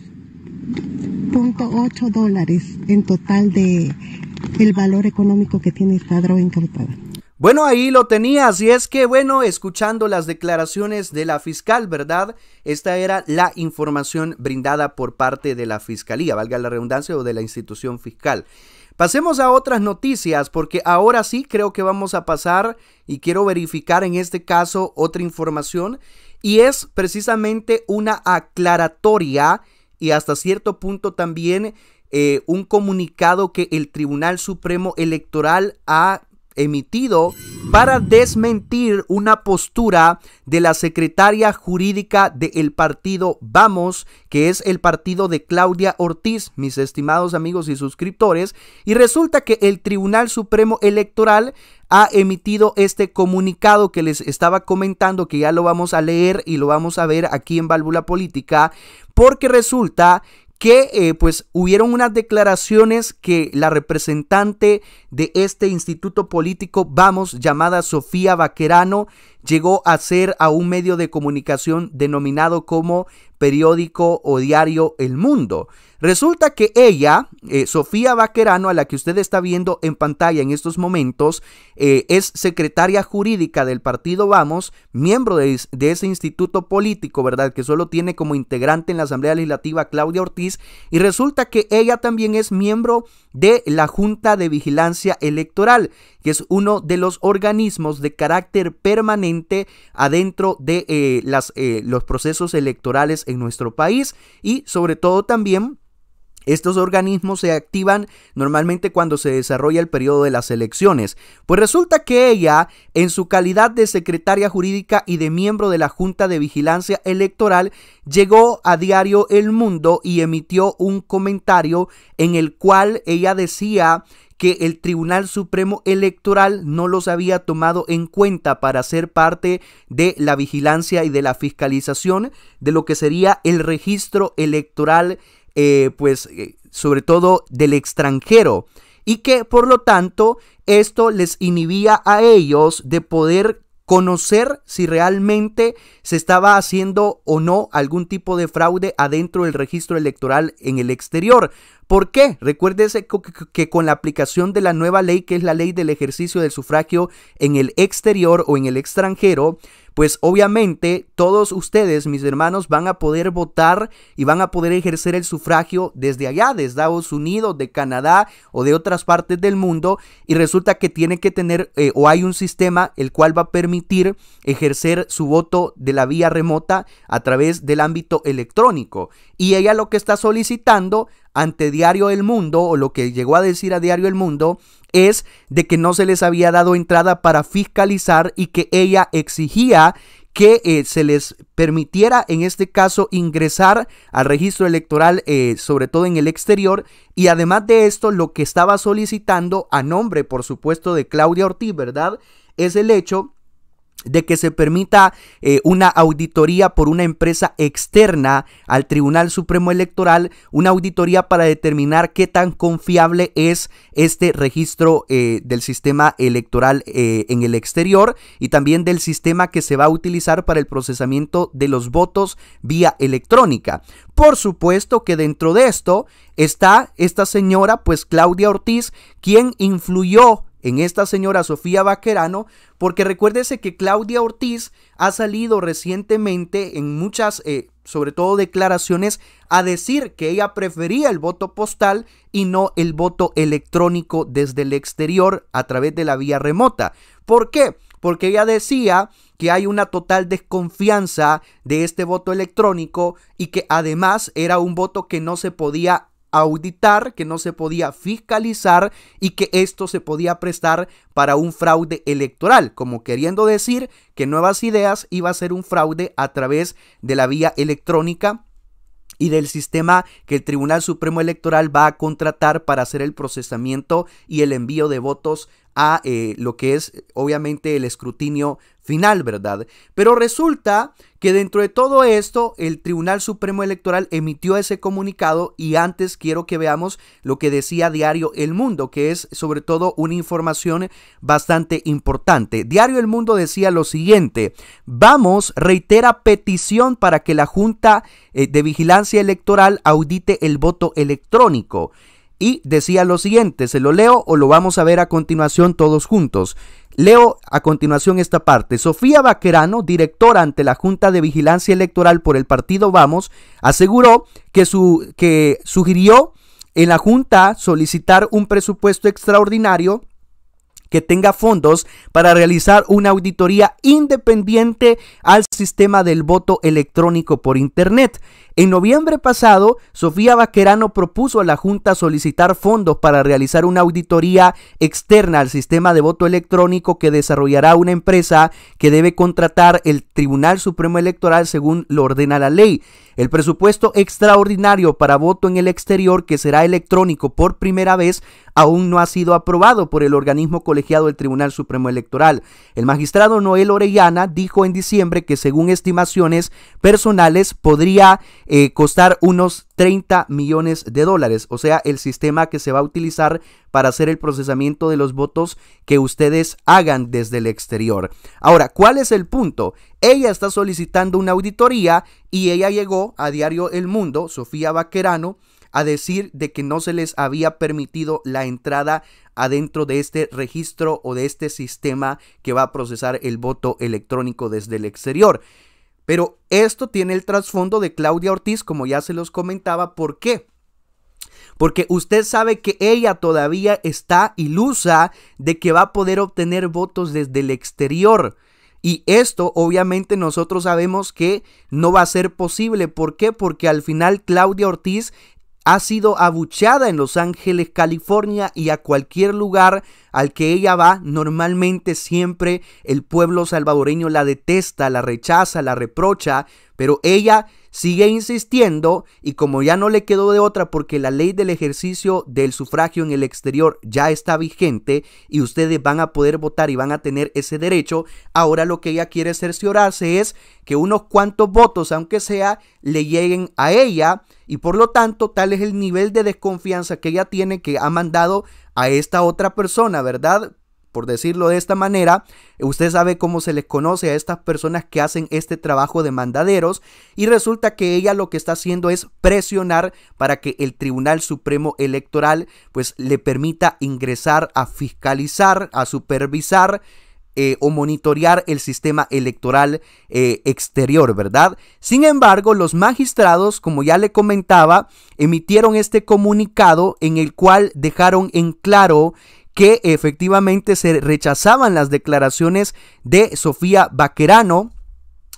.8 dólares en total de el valor económico que tiene esta droga incautada. Bueno, ahí lo tenías y es que bueno, escuchando las declaraciones de la fiscal, ¿verdad? Esta era la información brindada por parte de la fiscalía, valga la redundancia, o de la institución fiscal. Pasemos a otras noticias porque ahora sí creo que vamos a pasar y quiero verificar en este caso otra información y es precisamente una aclaratoria y hasta cierto punto también eh, un comunicado que el Tribunal Supremo Electoral ha emitido para desmentir una postura de la secretaria jurídica del partido Vamos, que es el partido de Claudia Ortiz, mis estimados amigos y suscriptores, y resulta que el Tribunal Supremo Electoral ha emitido este comunicado que les estaba comentando, que ya lo vamos a leer y lo vamos a ver aquí en Válvula Política, porque resulta que eh, pues hubieron unas declaraciones que la representante de este instituto político Vamos, llamada Sofía Vaquerano, llegó a ser a un medio de comunicación denominado como periódico o diario El Mundo. Resulta que ella, eh, Sofía Vaquerano, a la que usted está viendo en pantalla en estos momentos, eh, es secretaria jurídica del partido Vamos, miembro de, de ese instituto político, ¿verdad? Que solo tiene como integrante en la Asamblea Legislativa Claudia Ortiz, y resulta que ella también es miembro de la Junta de Vigilancia Electoral, que es uno de los organismos de carácter permanente adentro de eh, las, eh, los procesos electorales en nuestro país y sobre todo también estos organismos se activan normalmente cuando se desarrolla el periodo de las elecciones. Pues resulta que ella, en su calidad de secretaria jurídica y de miembro de la Junta de Vigilancia Electoral, llegó a diario El Mundo y emitió un comentario en el cual ella decía que el Tribunal Supremo Electoral no los había tomado en cuenta para ser parte de la vigilancia y de la fiscalización de lo que sería el registro electoral eh, pues, eh, sobre todo del extranjero, y que por lo tanto esto les inhibía a ellos de poder conocer si realmente se estaba haciendo o no algún tipo de fraude adentro del registro electoral en el exterior. ¿Por qué? Recuérdese que con la aplicación de la nueva ley, que es la ley del ejercicio del sufragio en el exterior o en el extranjero, pues obviamente todos ustedes, mis hermanos, van a poder votar y van a poder ejercer el sufragio desde allá, desde Estados Unidos, de Canadá o de otras partes del mundo. Y resulta que tiene que tener eh, o hay un sistema el cual va a permitir ejercer su voto de la vía remota a través del ámbito electrónico. Y ella lo que está solicitando ante Diario El Mundo, o lo que llegó a decir a Diario El Mundo, es de que no se les había dado entrada para fiscalizar y que ella exigía que eh, se les permitiera en este caso ingresar al registro electoral, eh, sobre todo en el exterior, y además de esto, lo que estaba solicitando a nombre, por supuesto, de Claudia Ortiz, ¿verdad? Es el hecho de que se permita eh, una auditoría por una empresa externa al Tribunal Supremo Electoral, una auditoría para determinar qué tan confiable es este registro eh, del sistema electoral eh, en el exterior y también del sistema que se va a utilizar para el procesamiento de los votos vía electrónica. Por supuesto que dentro de esto está esta señora, pues Claudia Ortiz, quien influyó en esta señora Sofía Baquerano, porque recuérdese que Claudia Ortiz ha salido recientemente en muchas, eh, sobre todo declaraciones, a decir que ella prefería el voto postal y no el voto electrónico desde el exterior a través de la vía remota. ¿Por qué? Porque ella decía que hay una total desconfianza de este voto electrónico y que además era un voto que no se podía auditar, que no se podía fiscalizar y que esto se podía prestar para un fraude electoral, como queriendo decir que Nuevas Ideas iba a ser un fraude a través de la vía electrónica y del sistema que el Tribunal Supremo Electoral va a contratar para hacer el procesamiento y el envío de votos a eh, lo que es obviamente el escrutinio final, ¿verdad? Pero resulta que dentro de todo esto, el Tribunal Supremo Electoral emitió ese comunicado y antes quiero que veamos lo que decía Diario El Mundo, que es sobre todo una información bastante importante. Diario El Mundo decía lo siguiente, vamos, reitera petición para que la Junta eh, de Vigilancia Electoral audite el voto electrónico y decía lo siguiente, se lo leo o lo vamos a ver a continuación todos juntos. Leo a continuación esta parte. Sofía Baquerano, directora ante la Junta de Vigilancia Electoral por el partido Vamos, aseguró que, su, que sugirió en la Junta solicitar un presupuesto extraordinario que tenga fondos para realizar una auditoría independiente al sistema del voto electrónico por Internet. En noviembre pasado, Sofía Vaquerano propuso a la Junta solicitar fondos para realizar una auditoría externa al sistema de voto electrónico que desarrollará una empresa que debe contratar el Tribunal Supremo Electoral según lo ordena la ley. El presupuesto extraordinario para voto en el exterior, que será electrónico por primera vez, aún no ha sido aprobado por el organismo colegiado del Tribunal Supremo Electoral. El magistrado Noel Orellana dijo en diciembre que se según estimaciones personales, podría eh, costar unos 30 millones de dólares, o sea, el sistema que se va a utilizar para hacer el procesamiento de los votos que ustedes hagan desde el exterior. Ahora, ¿cuál es el punto? Ella está solicitando una auditoría y ella llegó a Diario El Mundo, Sofía Vaquerano, a decir de que no se les había permitido la entrada adentro de este registro o de este sistema que va a procesar el voto electrónico desde el exterior. Pero esto tiene el trasfondo de Claudia Ortiz, como ya se los comentaba, ¿por qué? Porque usted sabe que ella todavía está ilusa de que va a poder obtener votos desde el exterior. Y esto obviamente nosotros sabemos que no va a ser posible. ¿Por qué? Porque al final Claudia Ortiz ha sido abucheada en Los Ángeles, California y a cualquier lugar al que ella va, normalmente siempre el pueblo salvadoreño la detesta, la rechaza, la reprocha, pero ella sigue insistiendo y como ya no le quedó de otra porque la ley del ejercicio del sufragio en el exterior ya está vigente y ustedes van a poder votar y van a tener ese derecho, ahora lo que ella quiere cerciorarse es que unos cuantos votos, aunque sea, le lleguen a ella y por lo tanto tal es el nivel de desconfianza que ella tiene que ha mandado a esta otra persona, ¿verdad? por decirlo de esta manera. Usted sabe cómo se les conoce a estas personas que hacen este trabajo de mandaderos y resulta que ella lo que está haciendo es presionar para que el Tribunal Supremo Electoral pues le permita ingresar a fiscalizar, a supervisar eh, o monitorear el sistema electoral eh, exterior, ¿verdad? Sin embargo, los magistrados, como ya le comentaba, emitieron este comunicado en el cual dejaron en claro que efectivamente se rechazaban las declaraciones de Sofía Baquerano,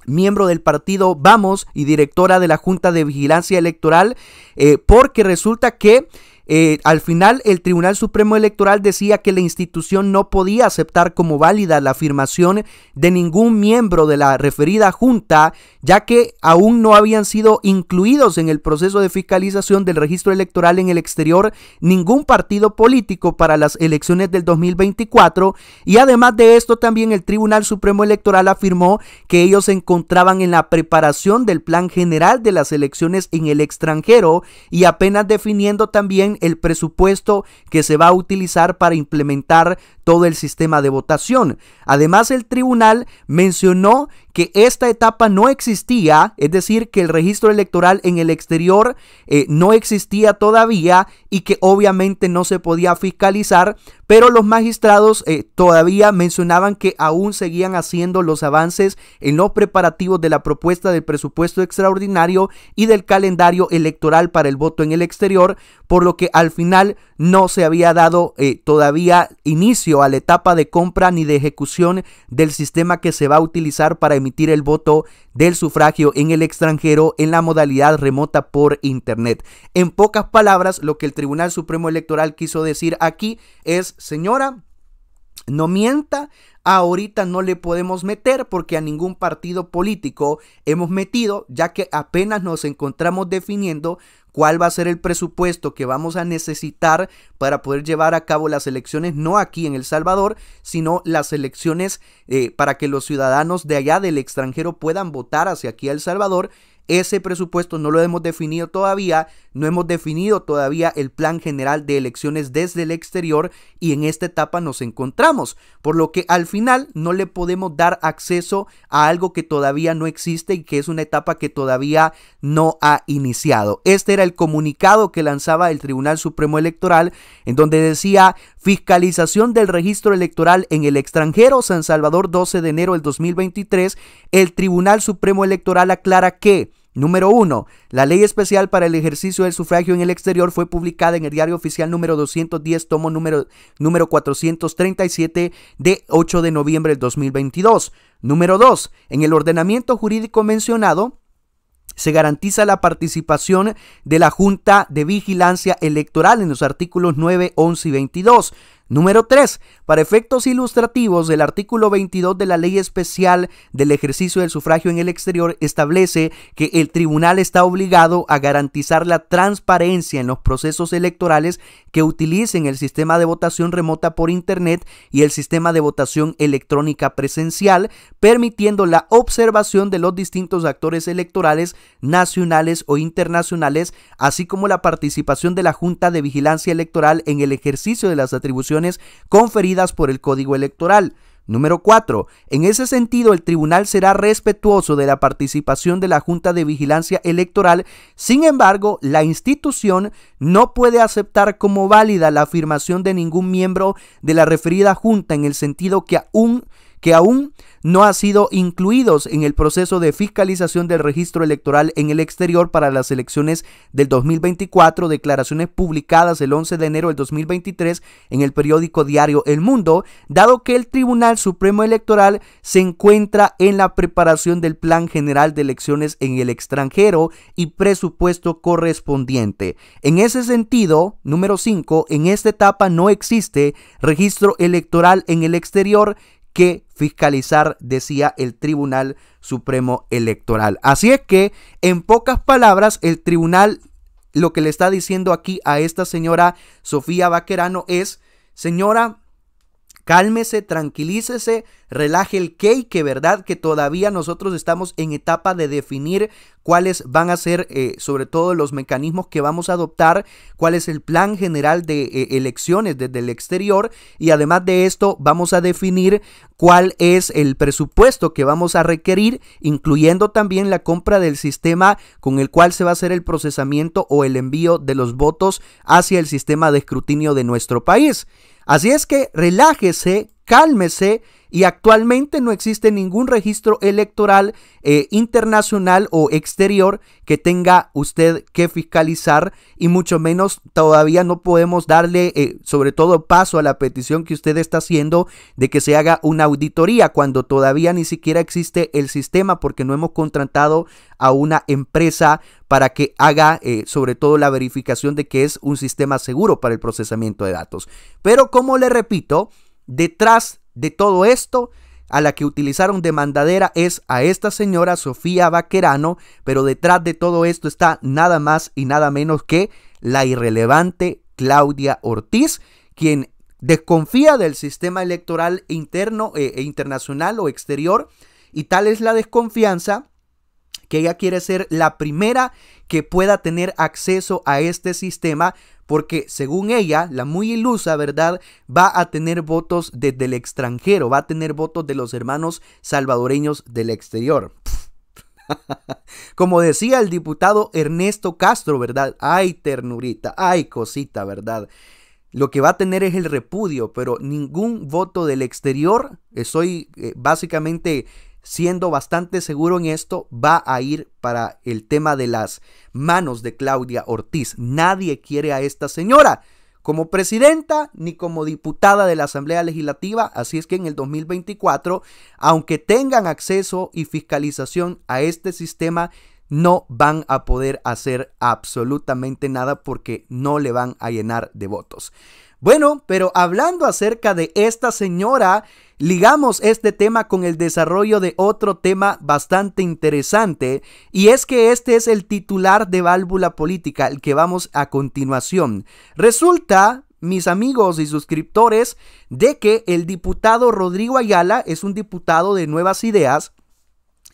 miembro del partido Vamos y directora de la Junta de Vigilancia Electoral, eh, porque resulta que eh, al final, el Tribunal Supremo Electoral decía que la institución no podía aceptar como válida la afirmación de ningún miembro de la referida junta, ya que aún no habían sido incluidos en el proceso de fiscalización del registro electoral en el exterior ningún partido político para las elecciones del 2024. Y además de esto, también el Tribunal Supremo Electoral afirmó que ellos se encontraban en la preparación del plan general de las elecciones en el extranjero y apenas definiendo también el presupuesto que se va a utilizar para implementar todo el sistema de votación. Además, el tribunal mencionó que esta etapa no existía, es decir, que el registro electoral en el exterior eh, no existía todavía y que obviamente no se podía fiscalizar, pero los magistrados eh, todavía mencionaban que aún seguían haciendo los avances en los preparativos de la propuesta del presupuesto extraordinario y del calendario electoral para el voto en el exterior, por lo que al final no se había dado eh, todavía inicio a la etapa de compra ni de ejecución del sistema que se va a utilizar para emitir el voto del sufragio en el extranjero en la modalidad remota por Internet. En pocas palabras, lo que el Tribunal Supremo Electoral quiso decir aquí es señora, no mienta, ahorita no le podemos meter porque a ningún partido político hemos metido, ya que apenas nos encontramos definiendo cuál va a ser el presupuesto que vamos a necesitar para poder llevar a cabo las elecciones, no aquí en El Salvador, sino las elecciones eh, para que los ciudadanos de allá del extranjero puedan votar hacia aquí a El Salvador. Ese presupuesto no lo hemos definido todavía, no hemos definido todavía el plan general de elecciones desde el exterior y en esta etapa nos encontramos, por lo que al final no le podemos dar acceso a algo que todavía no existe y que es una etapa que todavía no ha iniciado. Este era el comunicado que lanzaba el Tribunal Supremo Electoral en donde decía fiscalización del registro electoral en el extranjero San Salvador 12 de enero del 2023. El Tribunal Supremo Electoral aclara que Número 1. La Ley Especial para el Ejercicio del Sufragio en el Exterior fue publicada en el Diario Oficial número 210, tomo número, número 437 de 8 de noviembre del 2022. Número 2. En el ordenamiento jurídico mencionado, se garantiza la participación de la Junta de Vigilancia Electoral en los artículos 9, 11 y 22. Número 3. Para efectos ilustrativos, el artículo 22 de la Ley Especial del Ejercicio del Sufragio en el Exterior establece que el tribunal está obligado a garantizar la transparencia en los procesos electorales que utilicen el sistema de votación remota por Internet y el sistema de votación electrónica presencial, permitiendo la observación de los distintos actores electorales nacionales o internacionales, así como la participación de la Junta de Vigilancia Electoral en el ejercicio de las atribuciones conferidas por el Código Electoral. Número 4. En ese sentido, el tribunal será respetuoso de la participación de la Junta de Vigilancia Electoral. Sin embargo, la institución no puede aceptar como válida la afirmación de ningún miembro de la referida Junta en el sentido que aún que aún no han sido incluidos en el proceso de fiscalización del registro electoral en el exterior para las elecciones del 2024, declaraciones publicadas el 11 de enero del 2023 en el periódico diario El Mundo, dado que el Tribunal Supremo Electoral se encuentra en la preparación del Plan General de Elecciones en el extranjero y presupuesto correspondiente. En ese sentido, número 5, en esta etapa no existe registro electoral en el exterior que fiscalizar, decía el Tribunal Supremo Electoral. Así es que, en pocas palabras, el tribunal lo que le está diciendo aquí a esta señora Sofía Vaquerano es, señora, Cálmese, tranquilícese, relaje el que, ¿verdad? Que todavía nosotros estamos en etapa de definir cuáles van a ser eh, sobre todo los mecanismos que vamos a adoptar, cuál es el plan general de eh, elecciones desde el exterior y además de esto vamos a definir cuál es el presupuesto que vamos a requerir, incluyendo también la compra del sistema con el cual se va a hacer el procesamiento o el envío de los votos hacia el sistema de escrutinio de nuestro país. Así es que relájese, cálmese y actualmente no existe ningún registro electoral eh, internacional o exterior que tenga usted que fiscalizar y mucho menos todavía no podemos darle eh, sobre todo paso a la petición que usted está haciendo de que se haga una auditoría cuando todavía ni siquiera existe el sistema porque no hemos contratado a una empresa para que haga eh, sobre todo la verificación de que es un sistema seguro para el procesamiento de datos. Pero como le repito, detrás de todo esto, a la que utilizaron de mandadera es a esta señora Sofía Vaquerano, pero detrás de todo esto está nada más y nada menos que la irrelevante Claudia Ortiz, quien desconfía del sistema electoral interno eh, e internacional o exterior, y tal es la desconfianza que ella quiere ser la primera que pueda tener acceso a este sistema porque según ella, la muy ilusa, ¿verdad? Va a tener votos desde el extranjero, va a tener votos de los hermanos salvadoreños del exterior. Como decía el diputado Ernesto Castro, ¿verdad? Ay, ternurita, ay, cosita, ¿verdad? Lo que va a tener es el repudio, pero ningún voto del exterior. Soy eh, básicamente siendo bastante seguro en esto, va a ir para el tema de las manos de Claudia Ortiz. Nadie quiere a esta señora como presidenta ni como diputada de la Asamblea Legislativa, así es que en el 2024, aunque tengan acceso y fiscalización a este sistema, no van a poder hacer absolutamente nada porque no le van a llenar de votos. Bueno, pero hablando acerca de esta señora, ligamos este tema con el desarrollo de otro tema bastante interesante, y es que este es el titular de válvula política, el que vamos a continuación. Resulta, mis amigos y suscriptores, de que el diputado Rodrigo Ayala es un diputado de Nuevas Ideas,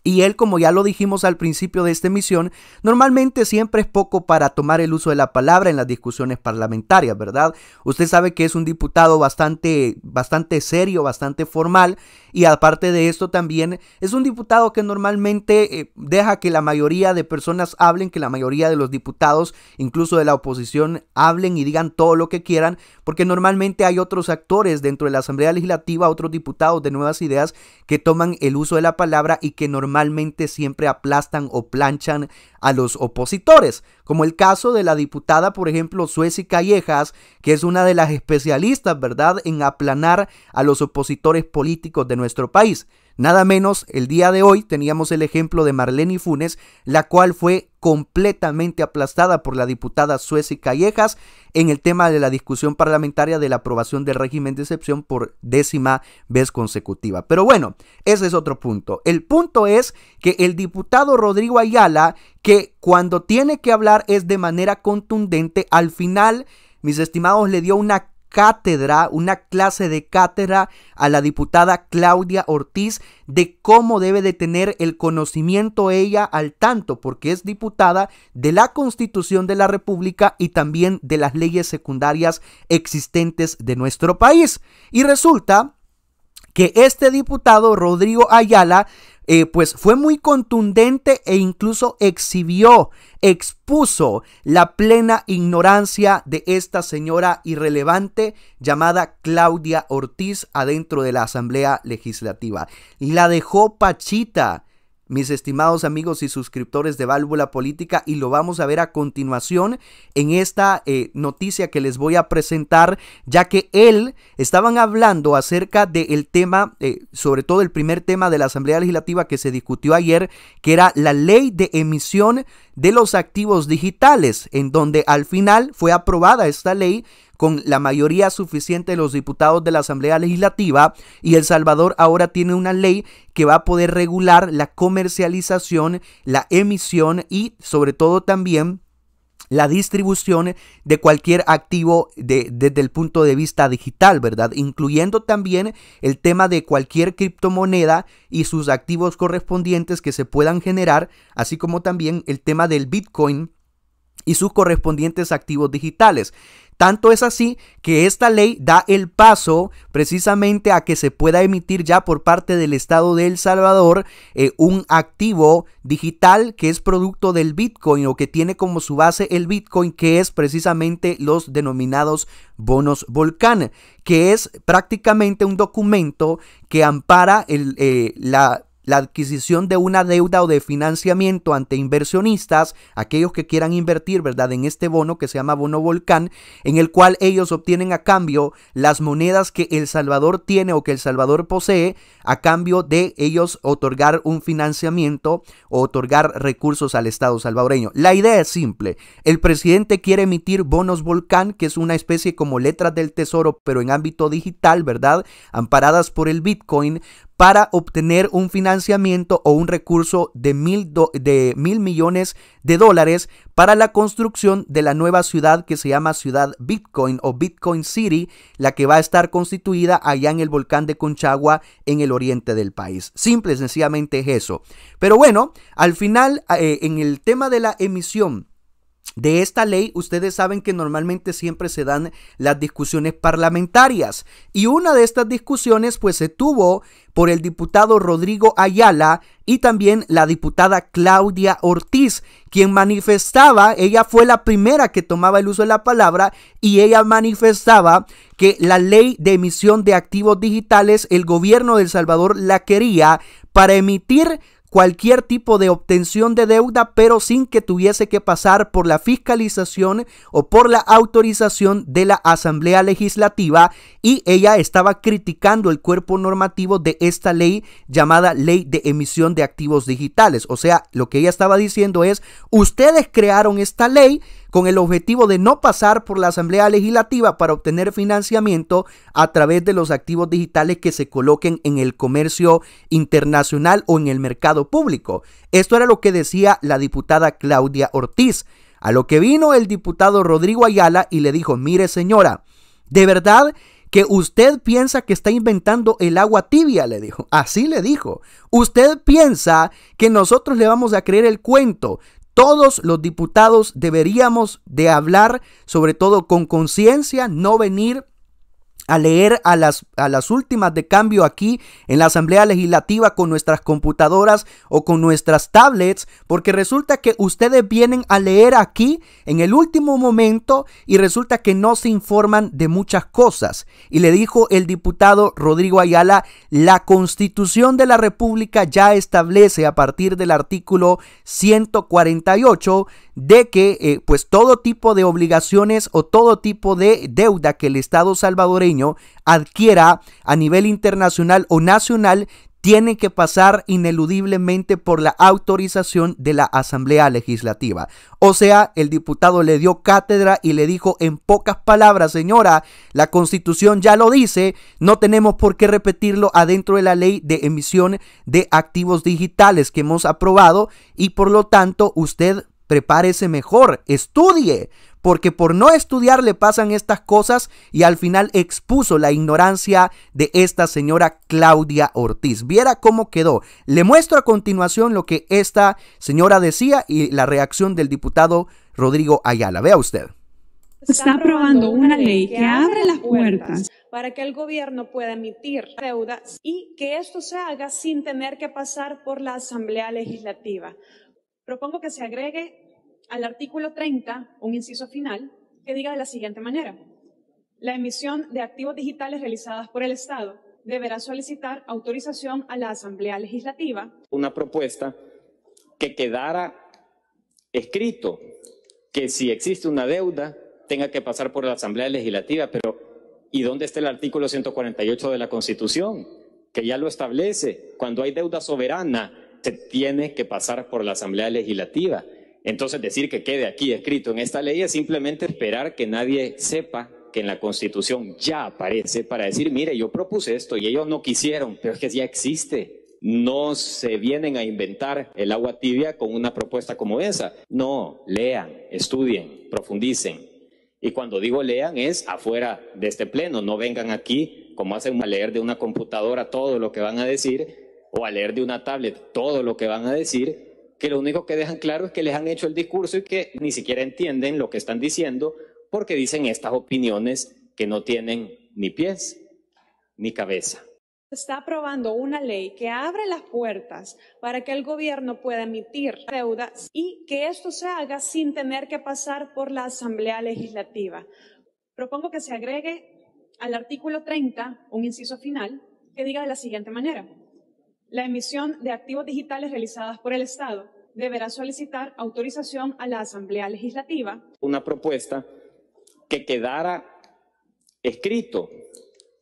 y él, como ya lo dijimos al principio de esta emisión, normalmente siempre es poco para tomar el uso de la palabra en las discusiones parlamentarias, ¿verdad? Usted sabe que es un diputado bastante, bastante serio, bastante formal, y aparte de esto también es un diputado que normalmente eh, deja que la mayoría de personas hablen, que la mayoría de los diputados, incluso de la oposición, hablen y digan todo lo que quieran, porque normalmente hay otros actores dentro de la Asamblea Legislativa, otros diputados de nuevas ideas que toman el uso de la palabra y que normalmente normalmente siempre aplastan o planchan a los opositores, como el caso de la diputada, por ejemplo, Suez Callejas, que es una de las especialistas, ¿verdad?, en aplanar a los opositores políticos de nuestro país. Nada menos, el día de hoy teníamos el ejemplo de Marlene Funes, la cual fue completamente aplastada por la diputada Suez y Callejas en el tema de la discusión parlamentaria de la aprobación del régimen de excepción por décima vez consecutiva. Pero bueno, ese es otro punto. El punto es que el diputado Rodrigo Ayala, que cuando tiene que hablar es de manera contundente, al final, mis estimados, le dio una cátedra, una clase de cátedra a la diputada Claudia Ortiz de cómo debe de tener el conocimiento ella al tanto, porque es diputada de la Constitución de la República y también de las leyes secundarias existentes de nuestro país. Y resulta que este diputado Rodrigo Ayala eh, pues fue muy contundente e incluso exhibió, expuso la plena ignorancia de esta señora irrelevante llamada Claudia Ortiz adentro de la Asamblea Legislativa. Y la dejó pachita mis estimados amigos y suscriptores de Válvula Política, y lo vamos a ver a continuación en esta eh, noticia que les voy a presentar, ya que él estaban hablando acerca del el tema, eh, sobre todo el primer tema de la Asamblea Legislativa que se discutió ayer, que era la ley de emisión de los activos digitales, en donde al final fue aprobada esta ley con la mayoría suficiente de los diputados de la Asamblea Legislativa y El Salvador ahora tiene una ley que va a poder regular la comercialización, la emisión y sobre todo también la distribución de cualquier activo desde el punto de vista digital, ¿verdad? Incluyendo también el tema de cualquier criptomoneda y sus activos correspondientes que se puedan generar, así como también el tema del Bitcoin y sus correspondientes activos digitales. Tanto es así que esta ley da el paso precisamente a que se pueda emitir ya por parte del Estado de El Salvador eh, un activo digital que es producto del Bitcoin o que tiene como su base el Bitcoin, que es precisamente los denominados bonos volcán, que es prácticamente un documento que ampara eh, la la adquisición de una deuda o de financiamiento ante inversionistas, aquellos que quieran invertir, ¿verdad? En este bono que se llama bono volcán, en el cual ellos obtienen a cambio las monedas que El Salvador tiene o que El Salvador posee, a cambio de ellos otorgar un financiamiento o otorgar recursos al Estado salvadoreño. La idea es simple. El presidente quiere emitir bonos volcán, que es una especie como letras del tesoro, pero en ámbito digital, ¿verdad? Amparadas por el Bitcoin, para obtener un financiamiento o un recurso de mil, de millones de dólares para la construcción de la nueva ciudad que se llama Ciudad Bitcoin o Bitcoin City, la que va a estar constituida allá en el volcán de Conchagua en el oriente del país. Simple, sencillamente es eso. Pero bueno, al final, eh, en el tema de la emisión de esta ley ustedes saben que normalmente siempre se dan las discusiones parlamentarias y una de estas discusiones pues se tuvo por el diputado Rodrigo Ayala y también la diputada Claudia Ortiz, quien manifestaba, ella fue la primera que tomaba el uso de la palabra y ella manifestaba que la ley de emisión de activos digitales el gobierno de El Salvador la quería para emitir cualquier tipo de obtención de deuda, pero sin que tuviese que pasar por la fiscalización o por la autorización de la Asamblea Legislativa y ella estaba criticando el cuerpo normativo de esta ley llamada Ley de Emisión de Activos Digitales. O sea, lo que ella estaba diciendo es, ustedes crearon esta ley con el objetivo de no pasar por la Asamblea Legislativa para obtener financiamiento a través de los activos digitales que se coloquen en el comercio internacional o en el mercado público. Esto era lo que decía la diputada Claudia Ortiz, a lo que vino el diputado Rodrigo Ayala y le dijo, mire señora, de verdad que usted piensa que está inventando el agua tibia, le dijo. Así le dijo. Usted piensa que nosotros le vamos a creer el cuento. Todos los diputados deberíamos de hablar, sobre todo con conciencia, no venir a leer a las, a las últimas de cambio aquí en la Asamblea Legislativa con nuestras computadoras o con nuestras tablets, porque resulta que ustedes vienen a leer aquí en el último momento y resulta que no se informan de muchas cosas. Y le dijo el diputado Rodrigo Ayala, la constitución de la República ya establece a partir del artículo 148 de que eh, pues todo tipo de obligaciones o todo tipo de deuda que el Estado salvadoreño adquiera a nivel internacional o nacional tiene que pasar ineludiblemente por la autorización de la Asamblea Legislativa. O sea, el diputado le dio cátedra y le dijo en pocas palabras, señora, la constitución ya lo dice, no tenemos por qué repetirlo adentro de la ley de emisión de activos digitales que hemos aprobado y por lo tanto usted prepárese mejor, estudie, porque por no estudiar le pasan estas cosas y al final expuso la ignorancia de esta señora Claudia Ortiz. Viera cómo quedó. Le muestro a continuación lo que esta señora decía y la reacción del diputado Rodrigo Ayala. Vea usted. Está aprobando una ley que abre las puertas para que el gobierno pueda emitir deudas y que esto se haga sin tener que pasar por la Asamblea Legislativa. Propongo que se agregue al artículo 30 un inciso final que diga de la siguiente manera. La emisión de activos digitales realizadas por el Estado deberá solicitar autorización a la Asamblea Legislativa. Una propuesta que quedara escrito que si existe una deuda tenga que pasar por la Asamblea Legislativa, pero ¿y dónde está el artículo 148 de la Constitución? Que ya lo establece, cuando hay deuda soberana se tiene que pasar por la Asamblea Legislativa. Entonces decir que quede aquí escrito en esta ley es simplemente esperar que nadie sepa que en la Constitución ya aparece para decir, mire, yo propuse esto y ellos no quisieron, pero es que ya existe. No se vienen a inventar el agua tibia con una propuesta como esa. No, lean, estudien, profundicen. Y cuando digo lean es afuera de este pleno, no vengan aquí como hacen a leer de una computadora todo lo que van a decir o a leer de una tablet todo lo que van a decir que lo único que dejan claro es que les han hecho el discurso y que ni siquiera entienden lo que están diciendo porque dicen estas opiniones que no tienen ni pies ni cabeza. Está aprobando una ley que abre las puertas para que el gobierno pueda emitir deudas y que esto se haga sin tener que pasar por la Asamblea Legislativa. Propongo que se agregue al artículo 30 un inciso final que diga de la siguiente manera la emisión de activos digitales realizadas por el Estado deberá solicitar autorización a la Asamblea Legislativa. Una propuesta que quedara escrito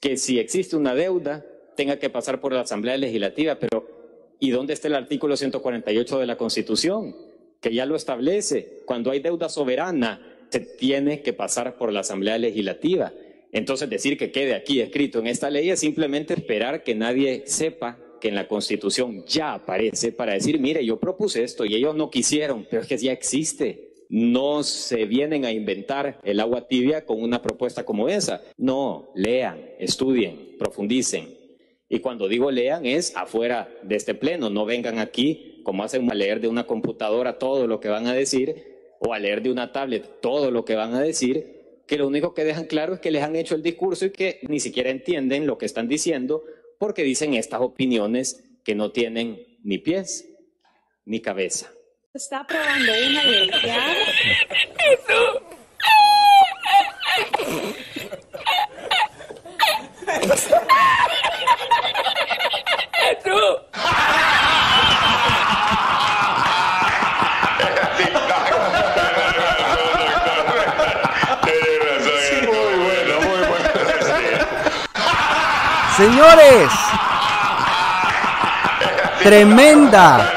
que si existe una deuda tenga que pasar por la Asamblea Legislativa, pero ¿y dónde está el artículo 148 de la Constitución? Que ya lo establece, cuando hay deuda soberana se tiene que pasar por la Asamblea Legislativa. Entonces decir que quede aquí escrito en esta ley es simplemente esperar que nadie sepa en la Constitución ya aparece para decir, mire, yo propuse esto y ellos no quisieron, pero es que ya existe. No se vienen a inventar el agua tibia con una propuesta como esa. No, lean, estudien, profundicen. Y cuando digo lean es afuera de este pleno, no vengan aquí como hacen a leer de una computadora todo lo que van a decir o a leer de una tablet todo lo que van a decir, que lo único que dejan claro es que les han hecho el discurso y que ni siquiera entienden lo que están diciendo porque dicen estas opiniones que no tienen ni pies ni cabeza. Está una Señores, tremenda.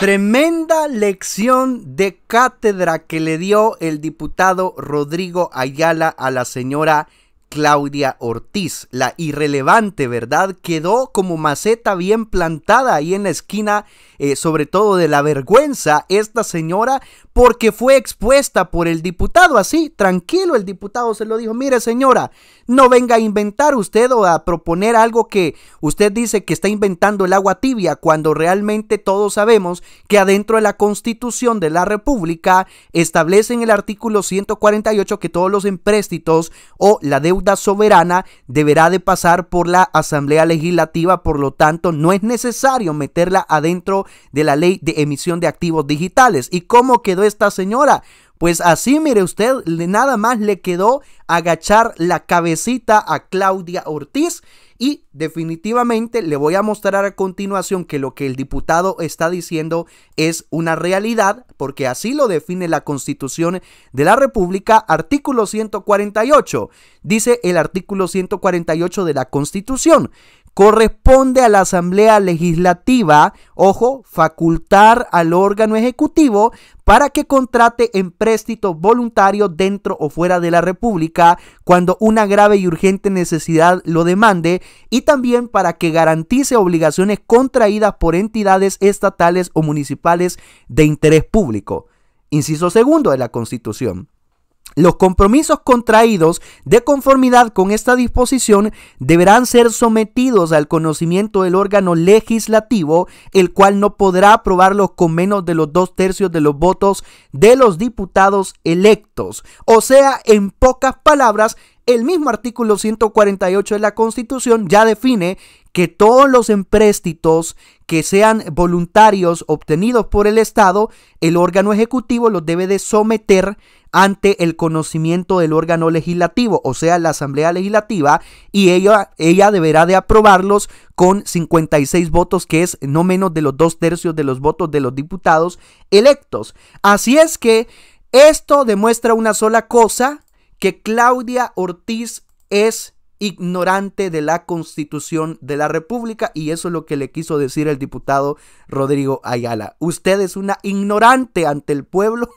Tremenda lección de cátedra que le dio el diputado Rodrigo Ayala a la señora Claudia Ortiz. La irrelevante, ¿verdad? Quedó como maceta bien plantada ahí en la esquina eh, sobre todo de la vergüenza, esta señora, porque fue expuesta por el diputado. Así, tranquilo, el diputado se lo dijo, mire señora, no venga a inventar usted o a proponer algo que usted dice que está inventando el agua tibia, cuando realmente todos sabemos que adentro de la Constitución de la República establece en el artículo 148 que todos los empréstitos o la deuda soberana deberá de pasar por la Asamblea Legislativa, por lo tanto no es necesario meterla adentro de la ley de emisión de activos digitales. ¿Y cómo quedó esta señora? Pues así, mire usted, nada más le quedó agachar la cabecita a Claudia Ortiz y definitivamente le voy a mostrar a continuación que lo que el diputado está diciendo es una realidad, porque así lo define la Constitución de la República, artículo 148. Dice el artículo 148 de la Constitución corresponde a la Asamblea Legislativa, ojo, facultar al órgano ejecutivo para que contrate en préstito voluntario dentro o fuera de la República cuando una grave y urgente necesidad lo demande y también para que garantice obligaciones contraídas por entidades estatales o municipales de interés público. Inciso segundo de la Constitución. Los compromisos contraídos de conformidad con esta disposición deberán ser sometidos al conocimiento del órgano legislativo, el cual no podrá aprobarlos con menos de los dos tercios de los votos de los diputados electos. O sea, en pocas palabras, el mismo artículo 148 de la Constitución ya define que todos los empréstitos que sean voluntarios obtenidos por el Estado, el órgano ejecutivo los debe de someter ante el conocimiento del órgano legislativo, o sea, la Asamblea Legislativa, y ella, ella deberá de aprobarlos con 56 votos, que es no menos de los dos tercios de los votos de los diputados electos. Así es que esto demuestra una sola cosa, que Claudia Ortiz es ignorante de la constitución de la república y eso es lo que le quiso decir el diputado Rodrigo Ayala. Usted es una ignorante ante el pueblo.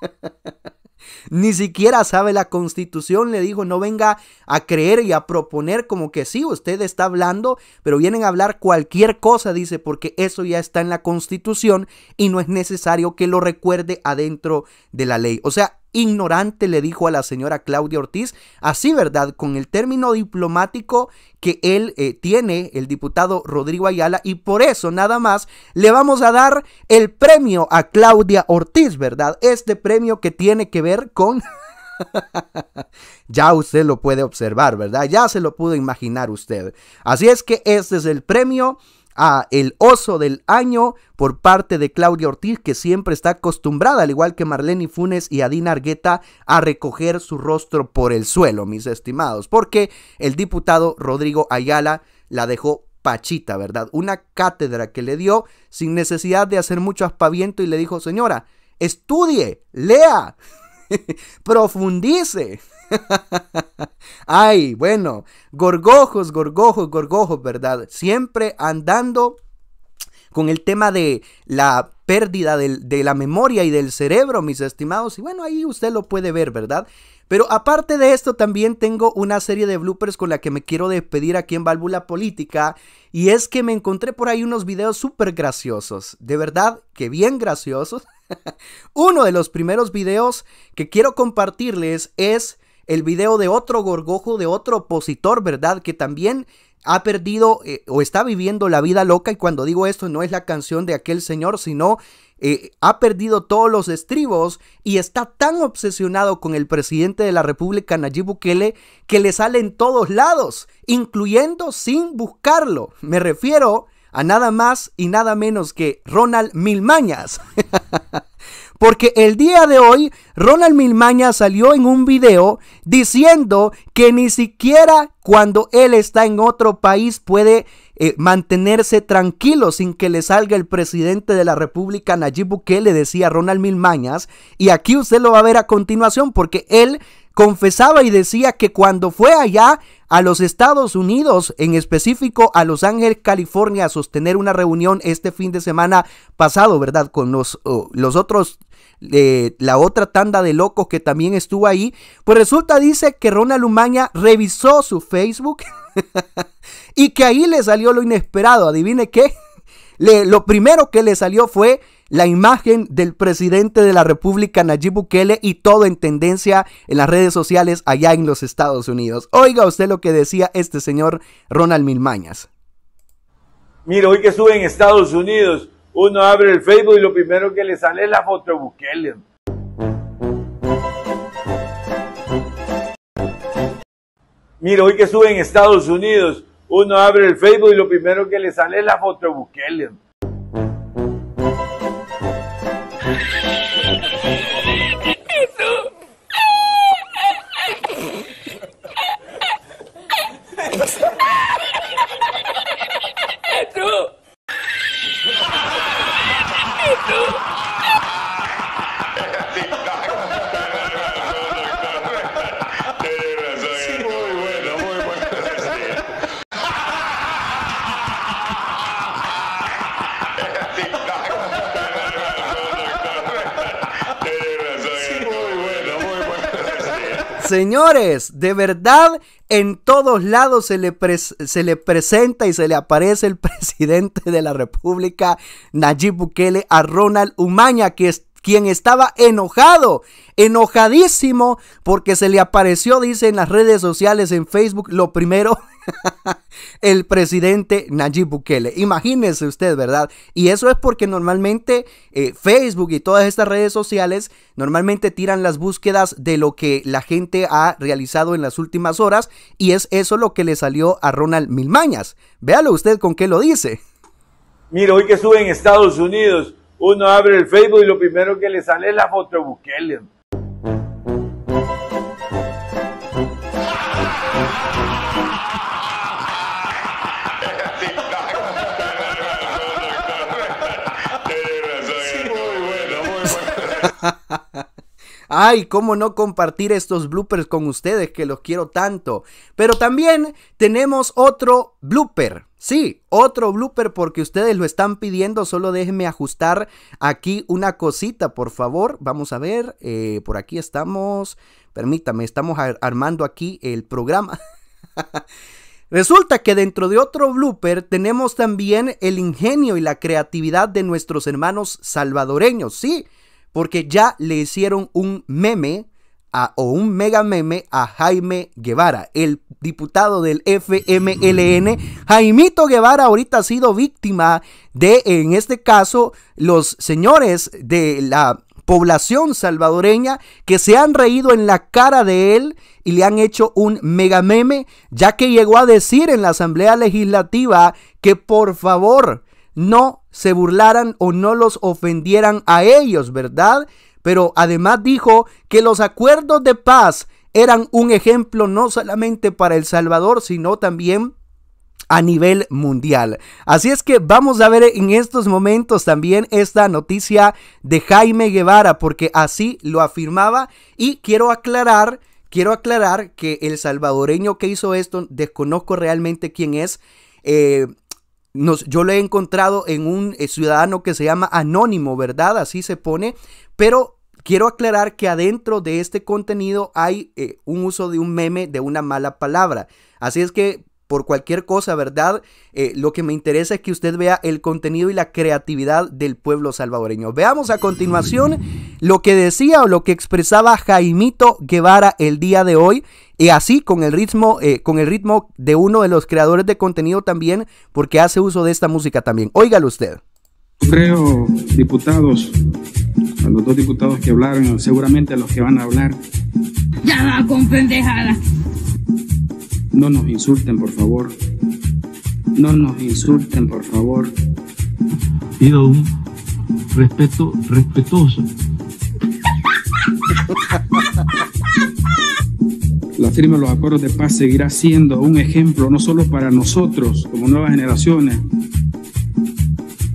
Ni siquiera sabe la constitución, le dijo, no venga a creer y a proponer como que sí, usted está hablando, pero vienen a hablar cualquier cosa, dice, porque eso ya está en la constitución y no es necesario que lo recuerde adentro de la ley. O sea, ignorante, le dijo a la señora Claudia Ortiz, así verdad, con el término diplomático que él eh, tiene, el diputado Rodrigo Ayala, y por eso nada más le vamos a dar el premio a Claudia Ortiz, ¿verdad? Este premio que tiene que ver con... ya usted lo puede observar, ¿verdad? Ya se lo pudo imaginar usted. Así es que este es el premio a el oso del año por parte de Claudia Ortiz, que siempre está acostumbrada, al igual que Marlene Funes y Adina Argueta, a recoger su rostro por el suelo, mis estimados, porque el diputado Rodrigo Ayala la dejó pachita, ¿verdad? Una cátedra que le dio sin necesidad de hacer mucho aspaviento y le dijo, señora, estudie, lea, profundice. Ay, bueno, gorgojos, gorgojos, gorgojos, ¿verdad? Siempre andando con el tema de la pérdida de, la memoria y del cerebro, mis estimados. Y bueno, ahí usted lo puede ver, ¿verdad? Pero aparte de esto, también tengo una serie de bloopers con la que me quiero despedir aquí en Válvula Política. Y es que me encontré por ahí unos videos súper graciosos. De verdad que bien graciosos. Uno de los primeros videos que quiero compartirles es el video de otro gorgojo, de otro opositor, ¿verdad? Que también ha perdido eh, o está viviendo la vida loca y cuando digo esto no es la canción de aquel señor, sino eh, ha perdido todos los estribos y está tan obsesionado con el presidente de la República, Nayib Bukele, que le sale en todos lados, incluyendo sin buscarlo. Me refiero a nada más y nada menos que Ronald Milmañas. Porque el día de hoy, Ronald Milmaña salió en un video diciendo que ni siquiera cuando él está en otro país puede eh, mantenerse tranquilo sin que le salga el presidente de la República, Nayib Bukele, decía Ronald Milmañas. Y aquí usted lo va a ver a continuación porque él confesaba y decía que cuando fue allá a los Estados Unidos, en específico a Los Ángeles, California, a sostener una reunión este fin de semana pasado, ¿verdad? Con los, otros eh, la otra tanda de locos que también estuvo ahí, pues resulta dice que Ronald Umaña revisó su Facebook y que ahí le salió lo inesperado, adivine qué, lo primero que le salió fue la imagen del presidente de la República Nayib Bukele y todo en tendencia en las redes sociales allá en los Estados Unidos. Oiga usted lo que decía este señor Ronald Milmañas. Mira, hoy que sube en Estados Unidos, uno abre el Facebook y lo primero que le sale es la foto de Bukele. Mira, hoy que sube en Estados Unidos, uno abre el Facebook y lo primero que le sale es la foto de Bukele. No! Señores, de verdad, en todos lados se le, se le presenta y se le aparece el presidente de la República, Nayib Bukele, a Ronald Umaña, que es quien estaba enojado, enojadísimo, porque se le apareció, dice en las redes sociales, en Facebook, lo primero el presidente Nayib Bukele. Imagínese usted, ¿verdad? Y eso es porque normalmente eh, Facebook y todas estas redes sociales normalmente tiran las búsquedas de lo que la gente ha realizado en las últimas horas y es eso lo que le salió a Ronald Milmañas. Véalo usted con qué lo dice. Mira hoy que sube en Estados Unidos, uno abre el Facebook y lo primero que le sale es la foto de Bukele. Ay, cómo no compartir estos bloopers con ustedes, que los quiero tanto. Pero también tenemos otro blooper. Sí, otro blooper porque ustedes lo están pidiendo. Solo déjenme ajustar aquí una cosita, por favor. Vamos a ver, eh, por aquí estamos. Permítame, estamos armando aquí el programa. Resulta que dentro de otro blooper tenemos también el ingenio y la creatividad de nuestros hermanos salvadoreños. Sí, porque ya le hicieron un meme o un mega meme a Jaime Guevara, el diputado del FMLN. Jaimito Guevara ahorita ha sido víctima de, en este caso, los señores de la población salvadoreña que se han reído en la cara de él y le han hecho un mega meme, ya que llegó a decir en la Asamblea Legislativa que por favor no se burlaran o no los ofendieran a ellos, ¿verdad? Pero además dijo que los acuerdos de paz eran un ejemplo no solamente para El Salvador, sino también a nivel mundial. Así es que vamos a ver en estos momentos también esta noticia de Jaime Guevara, porque así lo afirmaba y quiero aclarar Quiero aclarar que el salvadoreño que hizo esto, desconozco realmente quién es, eh, yo lo he encontrado en un eh, ciudadano que se llama Anónimo, ¿verdad? Así se pone, pero quiero aclarar que adentro de este contenido hay eh, un uso de un meme de una mala palabra. Así es que por cualquier cosa, ¿verdad? Eh, lo que me interesa es que usted vea el contenido y la creatividad del pueblo salvadoreño. Veamos a continuación lo que decía o lo que expresaba Jaimito Guevara el día de hoy y así con el ritmo, eh, con el ritmo de uno de los creadores de contenido también, porque hace uso de esta música también. Óigalo usted. Creo, diputados, a los dos diputados que hablaron, seguramente a los que van a hablar. Ya va con pendejada. No nos insulten, por favor. No nos insulten, por favor. Pido un respeto respetuoso La firma de los acuerdos de paz seguirá siendo un ejemplo no solo para nosotros como nuevas generaciones,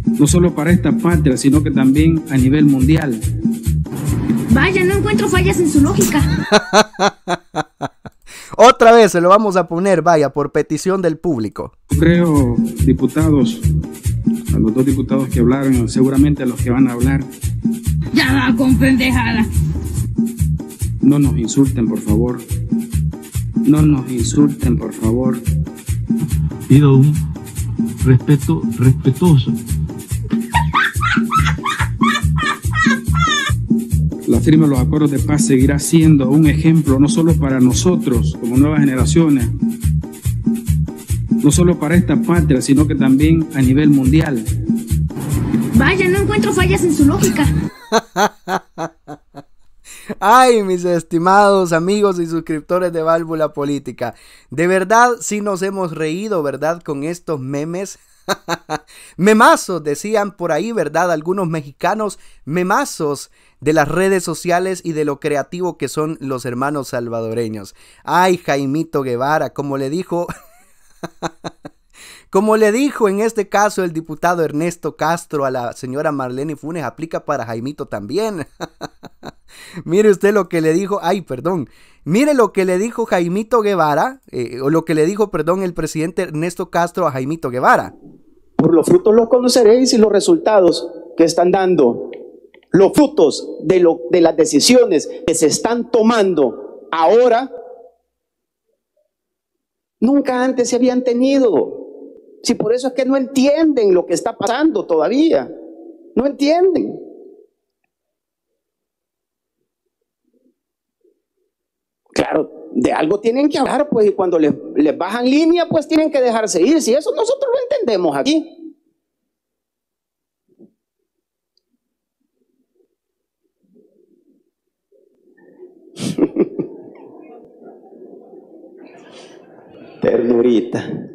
no solo para esta patria, sino que también a nivel mundial. Vaya, no encuentro fallas en su lógica. Otra vez se lo vamos a poner, vaya, por petición del público. Creo, diputados, a los dos diputados que hablaron, seguramente a los que van a hablar. Ya va con pendejada. No nos insulten, por favor. No nos insulten, por favor. Pido un respeto respetuoso. La firma de los acuerdos de paz seguirá siendo un ejemplo no solo para nosotros como nuevas generaciones, no solo para esta patria, sino que también a nivel mundial. Vaya, no encuentro fallas en su lógica. Ay, mis estimados amigos y suscriptores de Válvula Política. De verdad, sí nos hemos reído, ¿verdad? Con estos memes. memazos, decían por ahí, ¿verdad? Algunos mexicanos, memazos de las redes sociales y de lo creativo que son los hermanos salvadoreños. Ay, Jaimito Guevara, como le dijo... Como le dijo en este caso el diputado Ernesto Castro a la señora Marlene Funes, aplica para Jaimito también. Mire usted lo que le dijo, ay, perdón. Mire lo que le dijo Jaimito Guevara, eh, o lo que le dijo, perdón, el presidente Ernesto Castro a Jaimito Guevara. Por los frutos los conoceréis y los resultados que están dando. Los frutos de, lo, de las decisiones que se están tomando ahora, nunca antes se habían tenido. Si por eso es que no entienden lo que está pasando todavía. No entienden. Claro, de algo tienen que hablar, pues, y cuando les, les bajan línea, pues tienen que dejarse ir. Si eso nosotros lo entendemos aquí. Ternurita.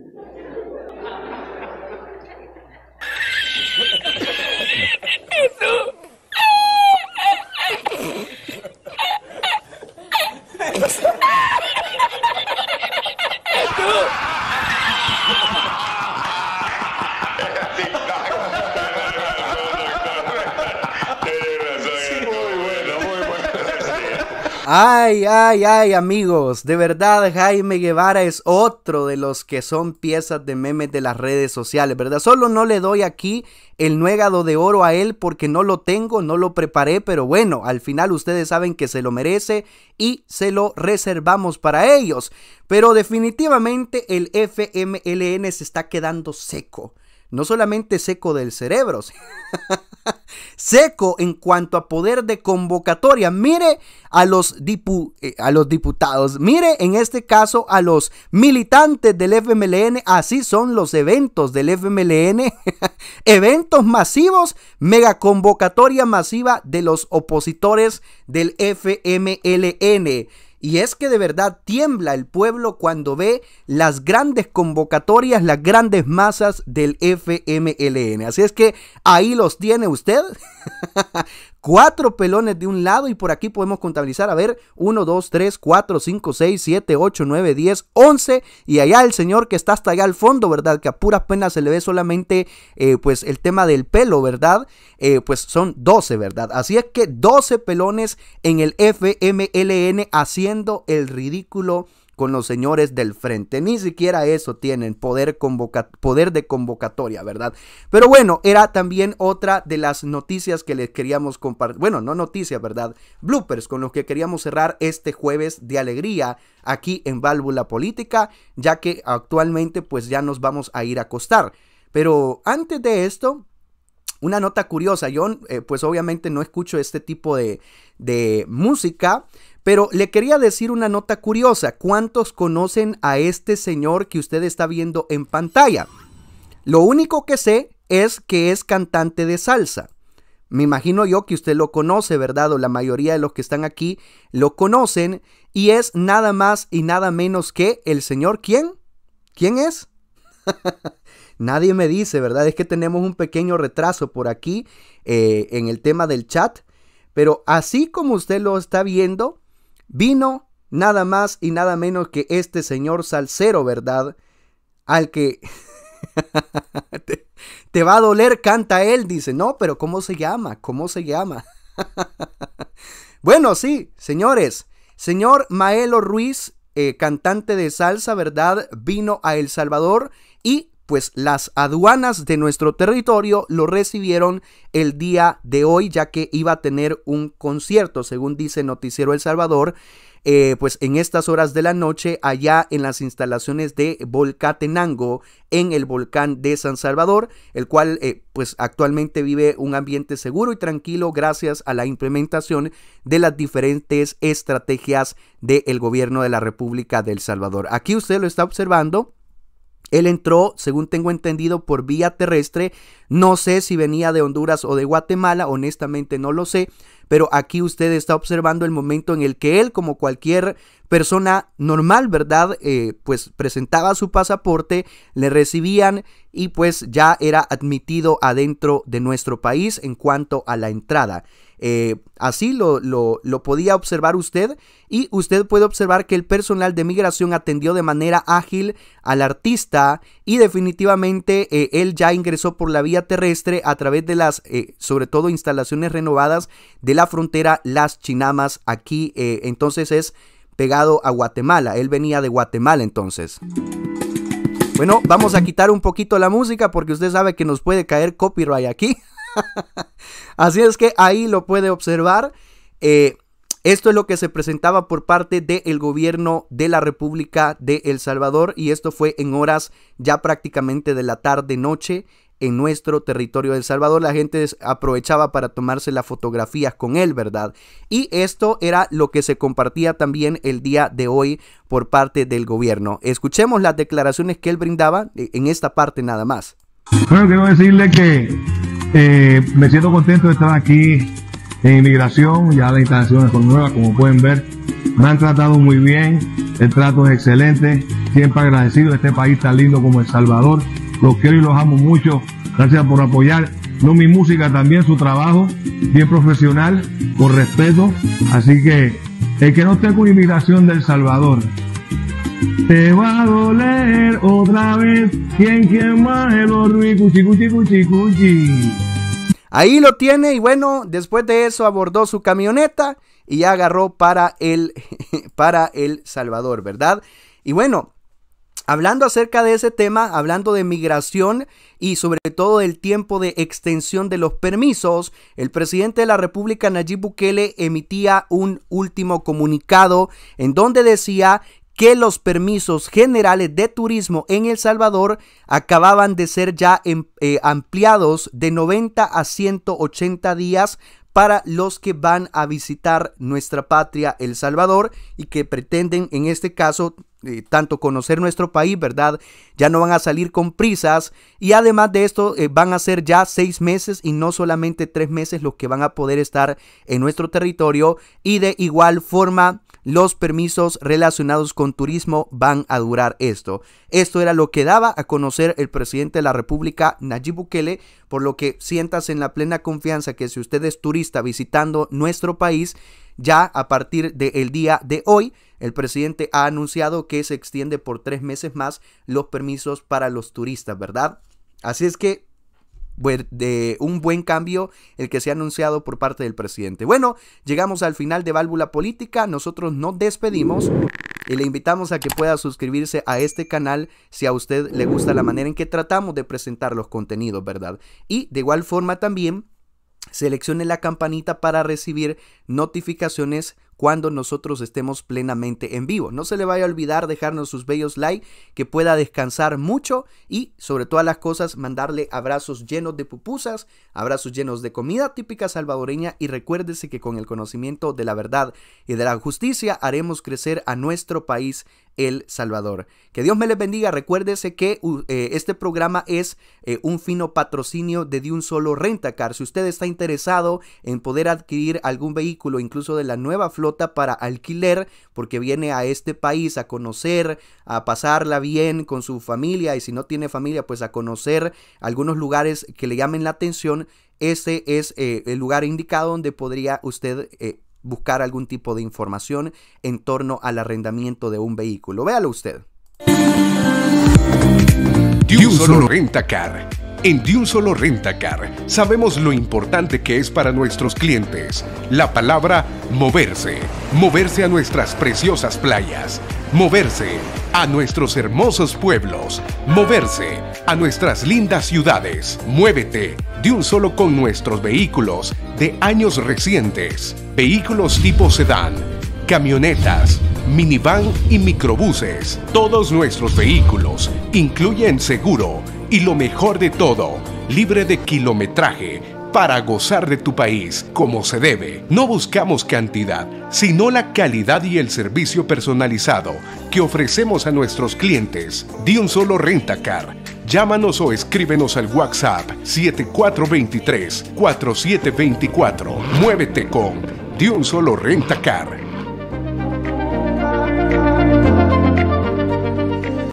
Ay, ay, ay, amigos. De verdad, Jaime Guevara es otro de los que son piezas de memes de las redes sociales, ¿verdad? Solo no le doy aquí el nuegado de oro a él porque no lo tengo, no lo preparé, pero bueno, al final ustedes saben que se lo merece y se lo reservamos para ellos. Pero definitivamente el FMLN se está quedando seco no solamente seco del cerebro, seco en cuanto a poder de convocatoria. Mire a los, eh, a los diputados, mire en este caso a los militantes del FMLN, así son los eventos del FMLN, eventos masivos, mega convocatoria masiva de los opositores del FMLN. Y es que de verdad tiembla el pueblo cuando ve las grandes convocatorias, las grandes masas del FMLN. Así es que ahí los tiene usted. cuatro pelones de un lado y por aquí podemos contabilizar, a ver, 1, 2, 3, 4, 5, 6, 7, 8, 9, 10, 11 y allá el señor que está hasta allá al fondo, ¿verdad? Que a puras penas se le ve solamente eh, pues el tema del pelo, ¿verdad? Eh, pues son 12, ¿verdad? Así es que 12 pelones en el FMLN haciendo el ridículo con los señores del frente. Ni siquiera eso tienen, poder, poder de convocatoria, ¿verdad? Pero bueno, era también otra de las noticias que les queríamos compartir. Bueno, no noticias, ¿verdad? Bloopers con los que queríamos cerrar este jueves de alegría aquí en Válvula Política, ya que actualmente pues ya nos vamos a ir a acostar. Pero antes de esto, una nota curiosa, yo eh, pues obviamente no escucho este tipo de, de música, pero le quería decir una nota curiosa. ¿Cuántos conocen a este señor que usted está viendo en pantalla? Lo único que sé es que es cantante de salsa. Me imagino yo que usted lo conoce, ¿verdad? O la mayoría de los que están aquí lo conocen. Y es nada más y nada menos que el señor. ¿Quién? ¿Quién es? Nadie me dice, ¿verdad? Es que tenemos un pequeño retraso por aquí eh, en el tema del chat. Pero así como usted lo está viendo, Vino nada más y nada menos que este señor salsero, ¿verdad? Al que... te, va a doler, canta él, dice, no, pero ¿cómo se llama? ¿Cómo se llama? bueno, sí, señores, señor Maelo Ruiz, eh, cantante de salsa, ¿verdad? Vino a El Salvador y pues las aduanas de nuestro territorio lo recibieron el día de hoy, ya que iba a tener un concierto, según dice Noticiero El Salvador, eh, pues en estas horas de la noche, allá en las instalaciones de Volcatenango, en el volcán de San Salvador, el cual eh, pues actualmente vive un ambiente seguro y tranquilo gracias a la implementación de las diferentes estrategias del gobierno de la República del Salvador. Aquí usted lo está observando él entró, según tengo entendido, por vía terrestre. No sé si venía de Honduras o de Guatemala, honestamente no lo sé, pero aquí usted está observando el momento en el que él, como cualquier persona normal, ¿verdad? Eh, pues presentaba su pasaporte, le recibían y pues ya era admitido adentro de nuestro país en cuanto a la entrada. Eh, así lo, podía observar usted y usted puede observar que el personal de migración atendió de manera ágil al artista y definitivamente eh, él ya ingresó por la vía terrestre a través de las, eh, sobre todo, instalaciones renovadas de la frontera Las Chinamas aquí. entonces es pegado a Guatemala. Él venía de Guatemala entonces. Bueno, vamos a quitar un poquito la música porque usted sabe que nos puede caer copyright aquí. Así es que ahí lo puede observar. Eh, esto es lo que se presentaba por parte del gobierno de la República de El Salvador y esto fue en horas ya prácticamente de la tarde-noche en nuestro territorio de El Salvador. La gente aprovechaba para tomarse las fotografías con él, ¿verdad? Y esto era lo que se compartía también el día de hoy por parte del gobierno. Escuchemos las declaraciones que él brindaba eh, en esta parte nada más. Bueno, quiero decirle que eh, me siento contento de estar aquí en inmigración, ya las instalaciones con nueva como pueden ver. Me han tratado muy bien, el trato es excelente, siempre agradecido de este país tan lindo como El Salvador. Los quiero y los amo mucho. Gracias por apoyar. No mi música, también su trabajo, bien profesional, con respeto. Así que el que no esté con inmigración del Salvador, te va a doler otra vez. Quien, quien más, el orbi, cuchi, cuchi, cuchi, cuchi. Ahí lo tiene y bueno, después de eso abordó su camioneta y agarró para el, para el Salvador, ¿verdad? Y bueno, Hablando acerca de ese tema, hablando de migración y sobre todo del tiempo de extensión de los permisos, el presidente de la República Nayib Bukele emitía un último comunicado en donde decía que los permisos generales de turismo en El Salvador acababan de ser ya em, eh, ampliados de 90 a 180 días para los que van a visitar nuestra patria El Salvador y que pretenden en este caso eh, tanto conocer nuestro país, ¿verdad? Ya no van a salir con prisas y además de esto eh, van a ser ya seis meses y no solamente tres meses los que van a poder estar en nuestro territorio y de igual forma los permisos relacionados con turismo van a durar esto. Esto era lo que daba a conocer el presidente de la República, Nayib Bukele, por lo que sientas en la plena confianza que si usted es turista visitando nuestro país, ya a partir del día de hoy, el presidente ha anunciado que se extiende por tres meses más los permisos para los turistas, ¿verdad? Así es que de un buen cambio el que se ha anunciado por parte del presidente. Bueno, llegamos al final de Válvula Política, nosotros nos despedimos y le invitamos a que pueda suscribirse a este canal si a usted le gusta la manera en que tratamos de presentar los contenidos, ¿verdad? Y de igual forma también seleccione la campanita para recibir notificaciones cuando nosotros estemos plenamente en vivo. No se le vaya a olvidar dejarnos sus bellos likes, que pueda descansar mucho y sobre todas las cosas mandarle abrazos llenos de pupusas, abrazos llenos de comida típica salvadoreña y recuérdese que con el conocimiento de la verdad y de la justicia haremos crecer a nuestro país el Salvador. Que Dios me les bendiga. Recuérdese que eh, este programa es eh, un fino patrocinio de, de un solo rentacar. Si usted está interesado en poder adquirir algún vehículo, incluso de la nueva flota para alquiler, porque viene a este país a conocer, a pasarla bien con su familia y si no tiene familia, pues a conocer algunos lugares que le llamen la atención, ese es eh, el lugar indicado donde podría usted buscar algún tipo de información en torno al arrendamiento de un vehículo. Véalo usted. un solo rentacar. En De un solo rentacar sabemos lo importante que es para nuestros clientes. La palabra moverse. Moverse a nuestras preciosas playas. Moverse a nuestros hermosos pueblos, moverse a nuestras lindas ciudades. Muévete de un solo con nuestros vehículos de años recientes, vehículos tipo sedán, camionetas, minivan y microbuses. Todos nuestros vehículos incluyen seguro y lo mejor de todo, libre de kilometraje para gozar de tu país como se debe. No buscamos cantidad, sino la calidad y el servicio personalizado que ofrecemos a nuestros clientes. Di un solo Rentacar. Llámanos o escríbenos al WhatsApp 7423-4724. Muévete con De un solo Rentacar.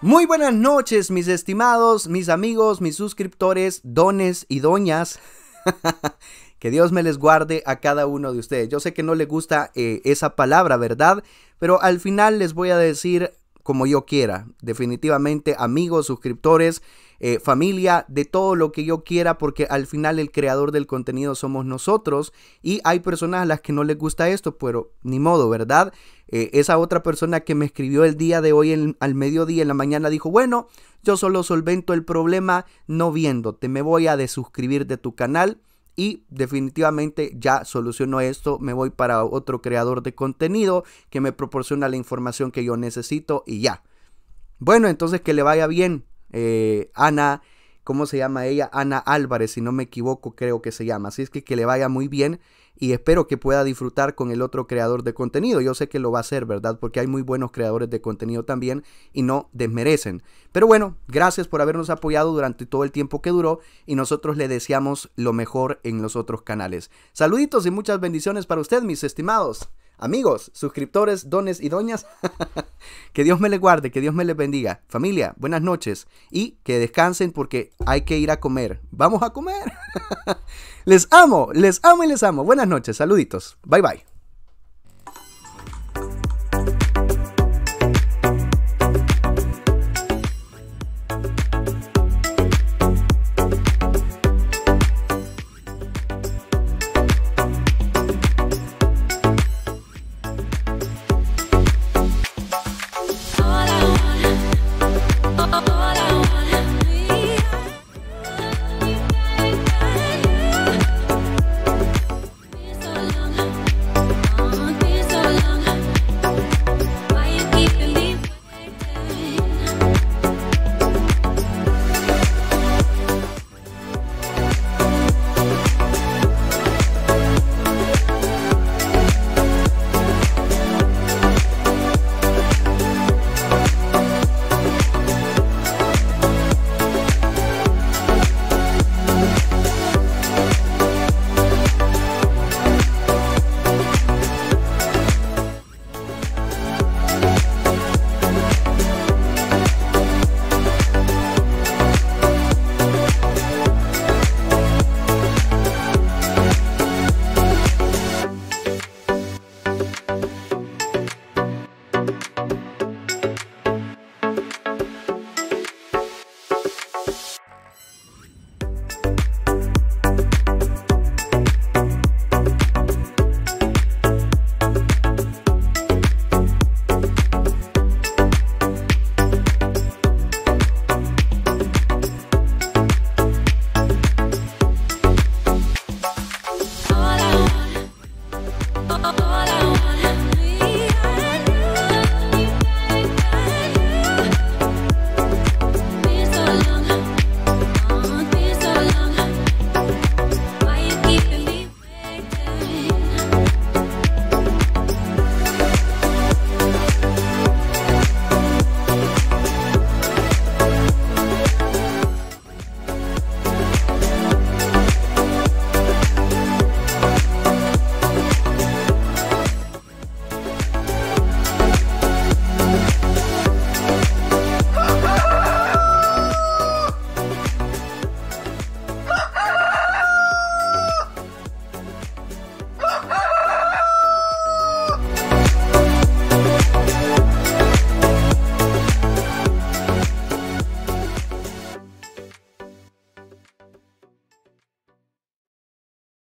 Muy buenas noches, mis estimados, mis amigos, mis suscriptores, dones y doñas. que Dios me les guarde a cada uno de ustedes. Yo sé que no les gusta eh, esa palabra, ¿verdad? Pero al final les voy a decir como yo quiera. Definitivamente, amigos, suscriptores, eh, familia, de todo lo que yo quiera, porque al final el creador del contenido somos nosotros y hay personas a las que no les gusta esto, pero ni modo, ¿verdad? Eh, esa otra persona que me escribió el día de hoy al mediodía en la mañana dijo, bueno, yo solo solvento el problema no viéndote, me voy a desuscribir de tu canal y definitivamente ya soluciono esto, me voy para otro creador de contenido que me proporciona la información que yo necesito y ya. Bueno, entonces que le vaya bien. Eh, Ana, ¿cómo se llama ella? Ana Álvarez, si no me equivoco, creo que se llama. Así es que que le vaya muy bien y espero que pueda disfrutar con el otro creador de contenido. Yo sé que lo va a hacer, ¿verdad? Porque hay muy buenos creadores de contenido también y no desmerecen. Pero bueno, gracias por habernos apoyado durante todo el tiempo que duró y nosotros le deseamos lo mejor en los otros canales. Saluditos y muchas bendiciones para usted, mis estimados. Amigos, suscriptores, dones y doñas, que Dios me les guarde, que Dios me les bendiga. Familia, buenas noches y que descansen porque hay que ir a comer. Vamos a comer. les amo, les amo y les amo. Buenas noches, saluditos. Bye bye.